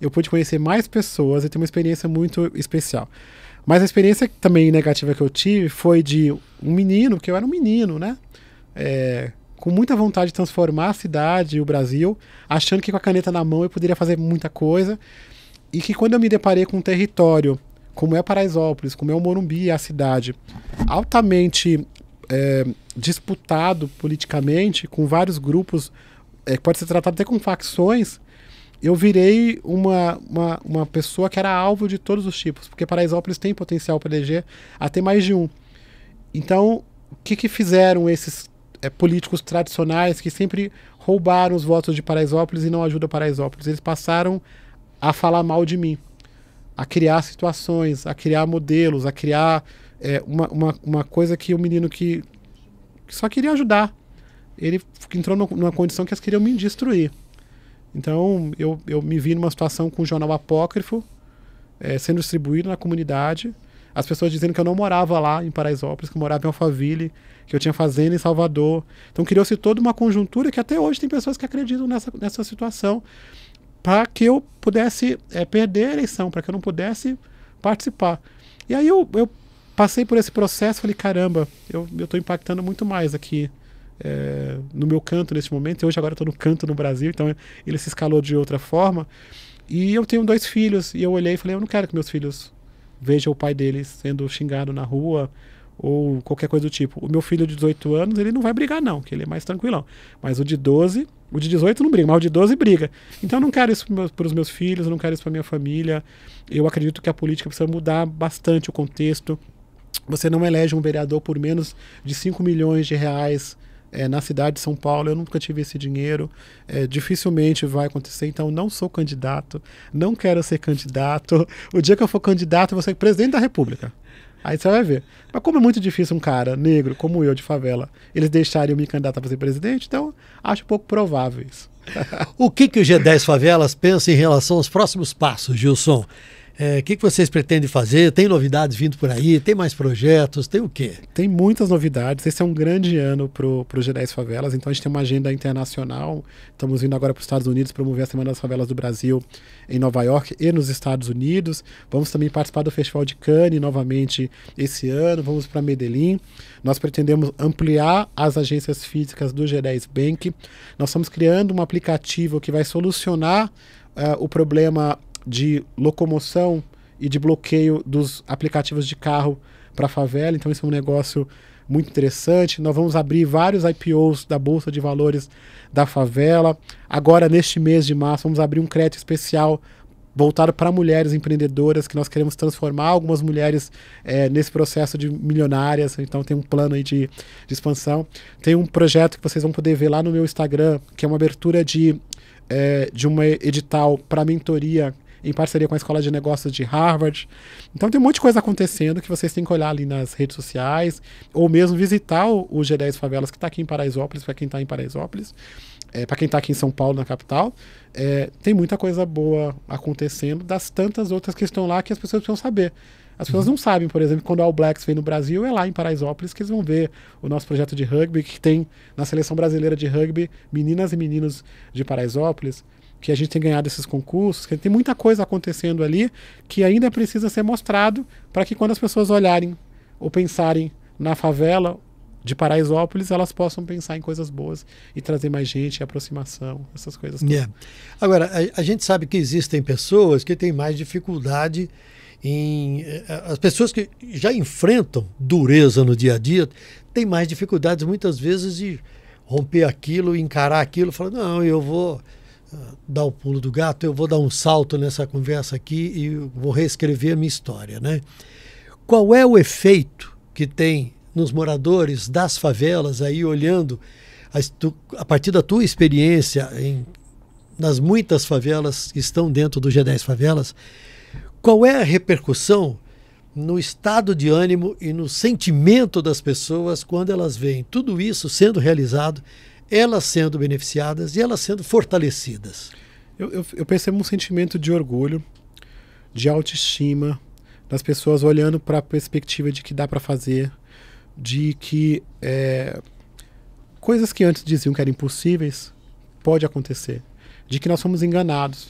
eu pude conhecer mais pessoas e ter uma experiência muito especial. Mas a experiência também negativa que eu tive foi de um menino, que eu era um menino, né? É, com muita vontade de transformar a cidade e o Brasil, achando que com a caneta na mão eu poderia fazer muita coisa. E que quando eu me deparei com um território como é Paraisópolis, como é o Morumbi, a cidade altamente é, disputado politicamente, com vários grupos é, pode ser tratado até com facções, eu virei uma, uma, uma pessoa que era alvo de todos os tipos, porque Paraisópolis tem potencial para eleger até mais de um. Então, o que, que fizeram esses é, políticos tradicionais que sempre roubaram os votos de Paraisópolis e não ajudam Paraisópolis? Eles passaram a falar mal de mim, a criar situações, a criar modelos, a criar é, uma, uma, uma coisa que o um menino que, que só queria ajudar ele entrou numa condição que eles queriam me destruir. Então eu, eu me vi numa situação com o um jornal apócrifo é, sendo distribuído na comunidade, as pessoas dizendo que eu não morava lá em Paraisópolis, que eu morava em Alphaville, que eu tinha fazenda em Salvador. Então criou-se toda uma conjuntura que até hoje tem pessoas que acreditam nessa, nessa situação para que eu pudesse é, perder a eleição, para que eu não pudesse participar. E aí eu, eu passei por esse processo, falei caramba, eu estou impactando muito mais aqui é, no meu canto nesse momento, e hoje agora estou no canto no Brasil, então ele se escalou de outra forma. E eu tenho dois filhos, e eu olhei e falei: eu não quero que meus filhos vejam o pai deles sendo xingado na rua ou qualquer coisa do tipo. O meu filho de 18 anos, ele não vai brigar, não, que ele é mais tranquilão. Mas o de 12, o de 18 não briga, mas o de 12 briga. Então eu não quero isso para os meus filhos, eu não quero isso para minha família. Eu acredito que a política precisa mudar bastante o contexto. Você não elege um vereador por menos de 5 milhões de reais é, na cidade de São Paulo, eu nunca tive esse dinheiro, é, dificilmente vai acontecer, então não sou candidato, não quero ser candidato. O dia que eu for candidato, eu vou ser presidente da República. Aí você vai ver. Mas como é muito difícil um cara negro como eu, de favela, eles deixarem eu me candidatar para ser presidente, então acho pouco provável isso. (laughs) o que, que o G10 Favelas pensa em relação aos próximos passos, Gilson? É, o que, que vocês pretendem fazer? Tem novidades vindo por aí? Tem mais projetos? Tem o quê? Tem muitas novidades. Esse é um grande ano para o G10 Favelas. Então a gente tem uma agenda internacional. Estamos indo agora para os Estados Unidos promover a Semana das Favelas do Brasil em Nova York e nos Estados Unidos. Vamos também participar do Festival de Cannes novamente esse ano. Vamos para Medellín. Nós pretendemos ampliar as agências físicas do G10 Bank. Nós estamos criando um aplicativo que vai solucionar uh, o problema de locomoção e de bloqueio dos aplicativos de carro para a favela. Então, isso é um negócio muito interessante. Nós vamos abrir vários IPOs da Bolsa de Valores da favela. Agora, neste mês de março, vamos abrir um crédito especial voltado para mulheres empreendedoras, que nós queremos transformar algumas mulheres é, nesse processo de milionárias. Então, tem um plano aí de, de, expansão. Tem um projeto que vocês vão poder ver lá no meu Instagram, que é uma abertura de, é, de uma edital para mentoria em parceria com a Escola de Negócios de Harvard. Então tem um monte de coisa acontecendo que vocês têm que olhar ali nas redes sociais, ou mesmo visitar o, G10 Favelas, que está aqui em Paraisópolis, para quem está em Paraisópolis. É, para quem está aqui em São Paulo, na capital, é, tem muita coisa boa acontecendo, das tantas outras que estão lá que as pessoas precisam saber. As pessoas uhum. não sabem, por exemplo, quando o All Blacks vem no Brasil, é lá em Paraisópolis que eles vão ver o nosso projeto de rugby, que tem na seleção brasileira de rugby meninas e meninos de Paraisópolis que a gente tem ganhado esses concursos, que tem muita coisa acontecendo ali que ainda precisa ser mostrado para que quando as pessoas olharem ou pensarem na favela de Paraisópolis, elas possam pensar em coisas boas e trazer mais gente, aproximação, essas coisas. Yeah. É. Agora, a, a gente sabe que existem pessoas que têm mais dificuldade em, eh, eh, as pessoas que já enfrentam dureza no dia a dia têm mais dificuldades muitas vezes de romper aquilo, encarar aquilo, falar não, eu vou dar o pulo do gato, eu vou dar um salto nessa conversa aqui e vou reescrever a minha história, né? Qual é o efeito que tem nos moradores das favelas aí olhando a, tu, a partir da tua experiência em, nas muitas favelas que estão dentro do G10 favelas, qual é a repercussão no estado de ânimo e no sentimento das pessoas quando elas veem tudo isso sendo realizado elas sendo beneficiadas e elas sendo fortalecidas. Eu, eu, eu percebo um sentimento de orgulho, de autoestima, das pessoas olhando para a perspectiva de que dá para fazer, de que é, coisas que antes diziam que eram impossíveis pode acontecer, de que nós somos enganados,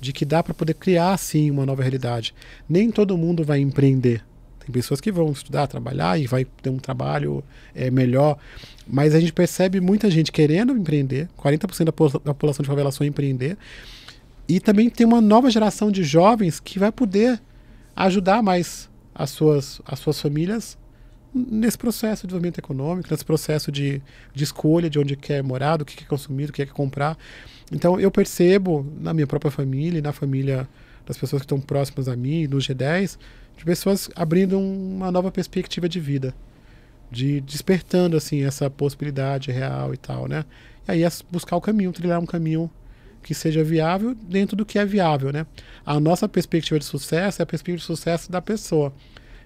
de que dá para poder criar sim uma nova realidade. Nem todo mundo vai empreender, tem pessoas que vão estudar, trabalhar e vai ter um trabalho é, melhor. Mas a gente percebe muita gente querendo empreender, 40% da população de favela sonha empreender. E também tem uma nova geração de jovens que vai poder ajudar mais as suas, as suas famílias nesse processo de desenvolvimento econômico, nesse processo de, de escolha de onde quer morar, do que quer consumir, do que quer comprar. Então eu percebo na minha própria família e na família das pessoas que estão próximas a mim, no G10, de pessoas abrindo uma nova perspectiva de vida, de despertando assim essa possibilidade real e tal, né? E aí é buscar o caminho, trilhar um caminho que seja viável dentro do que é viável, né? A nossa perspectiva de sucesso é a perspectiva de sucesso da pessoa.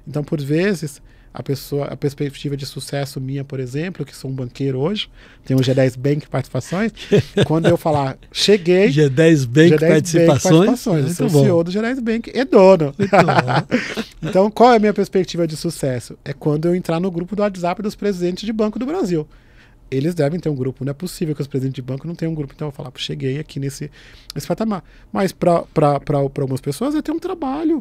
Então, por vezes, a pessoa, a perspectiva de sucesso minha, por exemplo, que sou um banqueiro hoje, tenho o G10 Bank Participações, (laughs) quando eu falar, cheguei... G10 Bank G10 Participações? Bank participações eu sou CEO do G10 Bank e dono. (laughs) então, qual é a minha perspectiva de sucesso? É quando eu entrar no grupo do WhatsApp dos presidentes de banco do Brasil eles devem ter um grupo. Não é possível que os presidentes de banco não tenham um grupo. Então eu vou falar, cheguei aqui nesse, nesse patamar. Mas para algumas pessoas é ter um trabalho,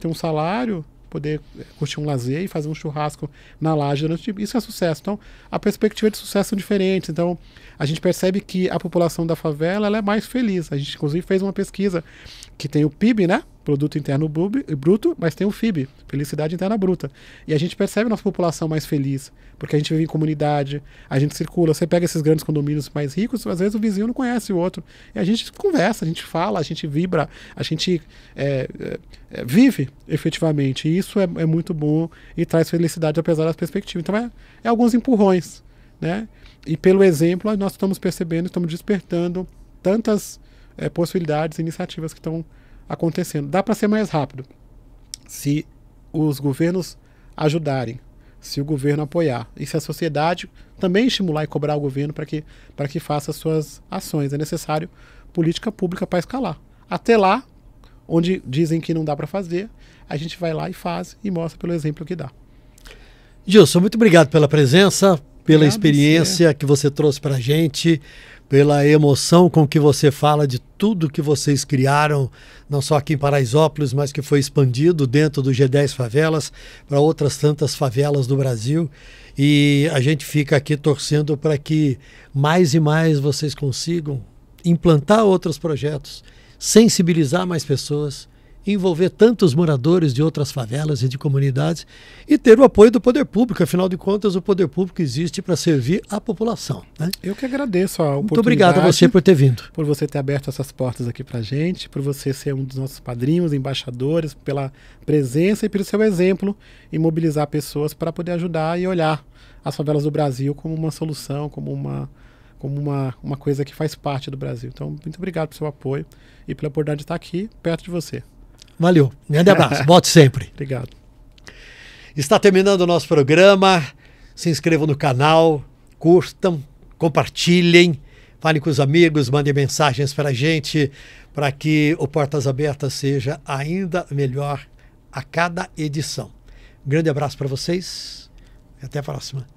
ter um salário, poder eh, curtir um lazer e fazer um churrasco na laje durante Isso é sucesso. Então, a perspectiva de sucesso são é diferentes. Então, a gente percebe que a população da favela é mais feliz. A gente, inclusive, fez uma pesquisa que tem o PIB, né? produto interno bruto, mas tem o FIB, felicidade interna bruta. E a gente percebe a nossa população mais feliz, porque a gente vive em comunidade, a gente circula, você pega esses grandes condomínios mais ricos, às vezes o vizinho não conhece o outro. E a gente conversa, a gente fala, a gente vibra, a gente é, é, é vive efetivamente. E isso é, é, muito bom e traz felicidade apesar das perspectivas. Então é, é alguns empurrões, né? E pelo exemplo, nós estamos percebendo, estamos despertando tantas é, possibilidades, iniciativas que estão acontecendo. Dá para ser mais rápido se os governos ajudarem, se o governo apoiar e se a sociedade também estimular e cobrar o governo para que, que faça suas ações. É necessário política pública para escalar. Até lá, onde dizem que não dá para fazer, a gente vai lá e faz e mostra pelo exemplo que dá. Gilson, muito obrigado pela presença, pela obrigado experiência você. que você trouxe para a gente pela emoção com que você fala de tudo que vocês criaram, não só aqui em Paraisópolis, mas que foi expandido dentro do G10 Favelas para outras tantas favelas do Brasil. E a gente fica aqui torcendo para que mais e mais vocês consigam implantar outros projetos, sensibilizar mais pessoas envolver tantos moradores de outras favelas e de comunidades e ter o apoio do poder público. Afinal de contas, o poder público existe para servir a população. Né? Eu que agradeço a oportunidade. Muito obrigado a você por ter vindo. Por você ter aberto essas portas aqui para gente, por você ser um dos nossos padrinhos, embaixadores, pela presença e pelo seu exemplo em mobilizar pessoas para poder ajudar e olhar as favelas do Brasil como uma solução, como uma como uma, uma coisa que faz parte do Brasil. Então, muito obrigado pelo seu apoio e pela oportunidade de estar aqui perto de você. Valeu. Grande abraço. Bote (laughs) sempre. Obrigado. Está terminando o nosso programa. Se inscrevam no canal, curtam, compartilhem, falem com os amigos, mandem mensagens para a gente para que o Portas Abertas seja ainda melhor a cada edição. Um grande abraço para vocês e até a próxima.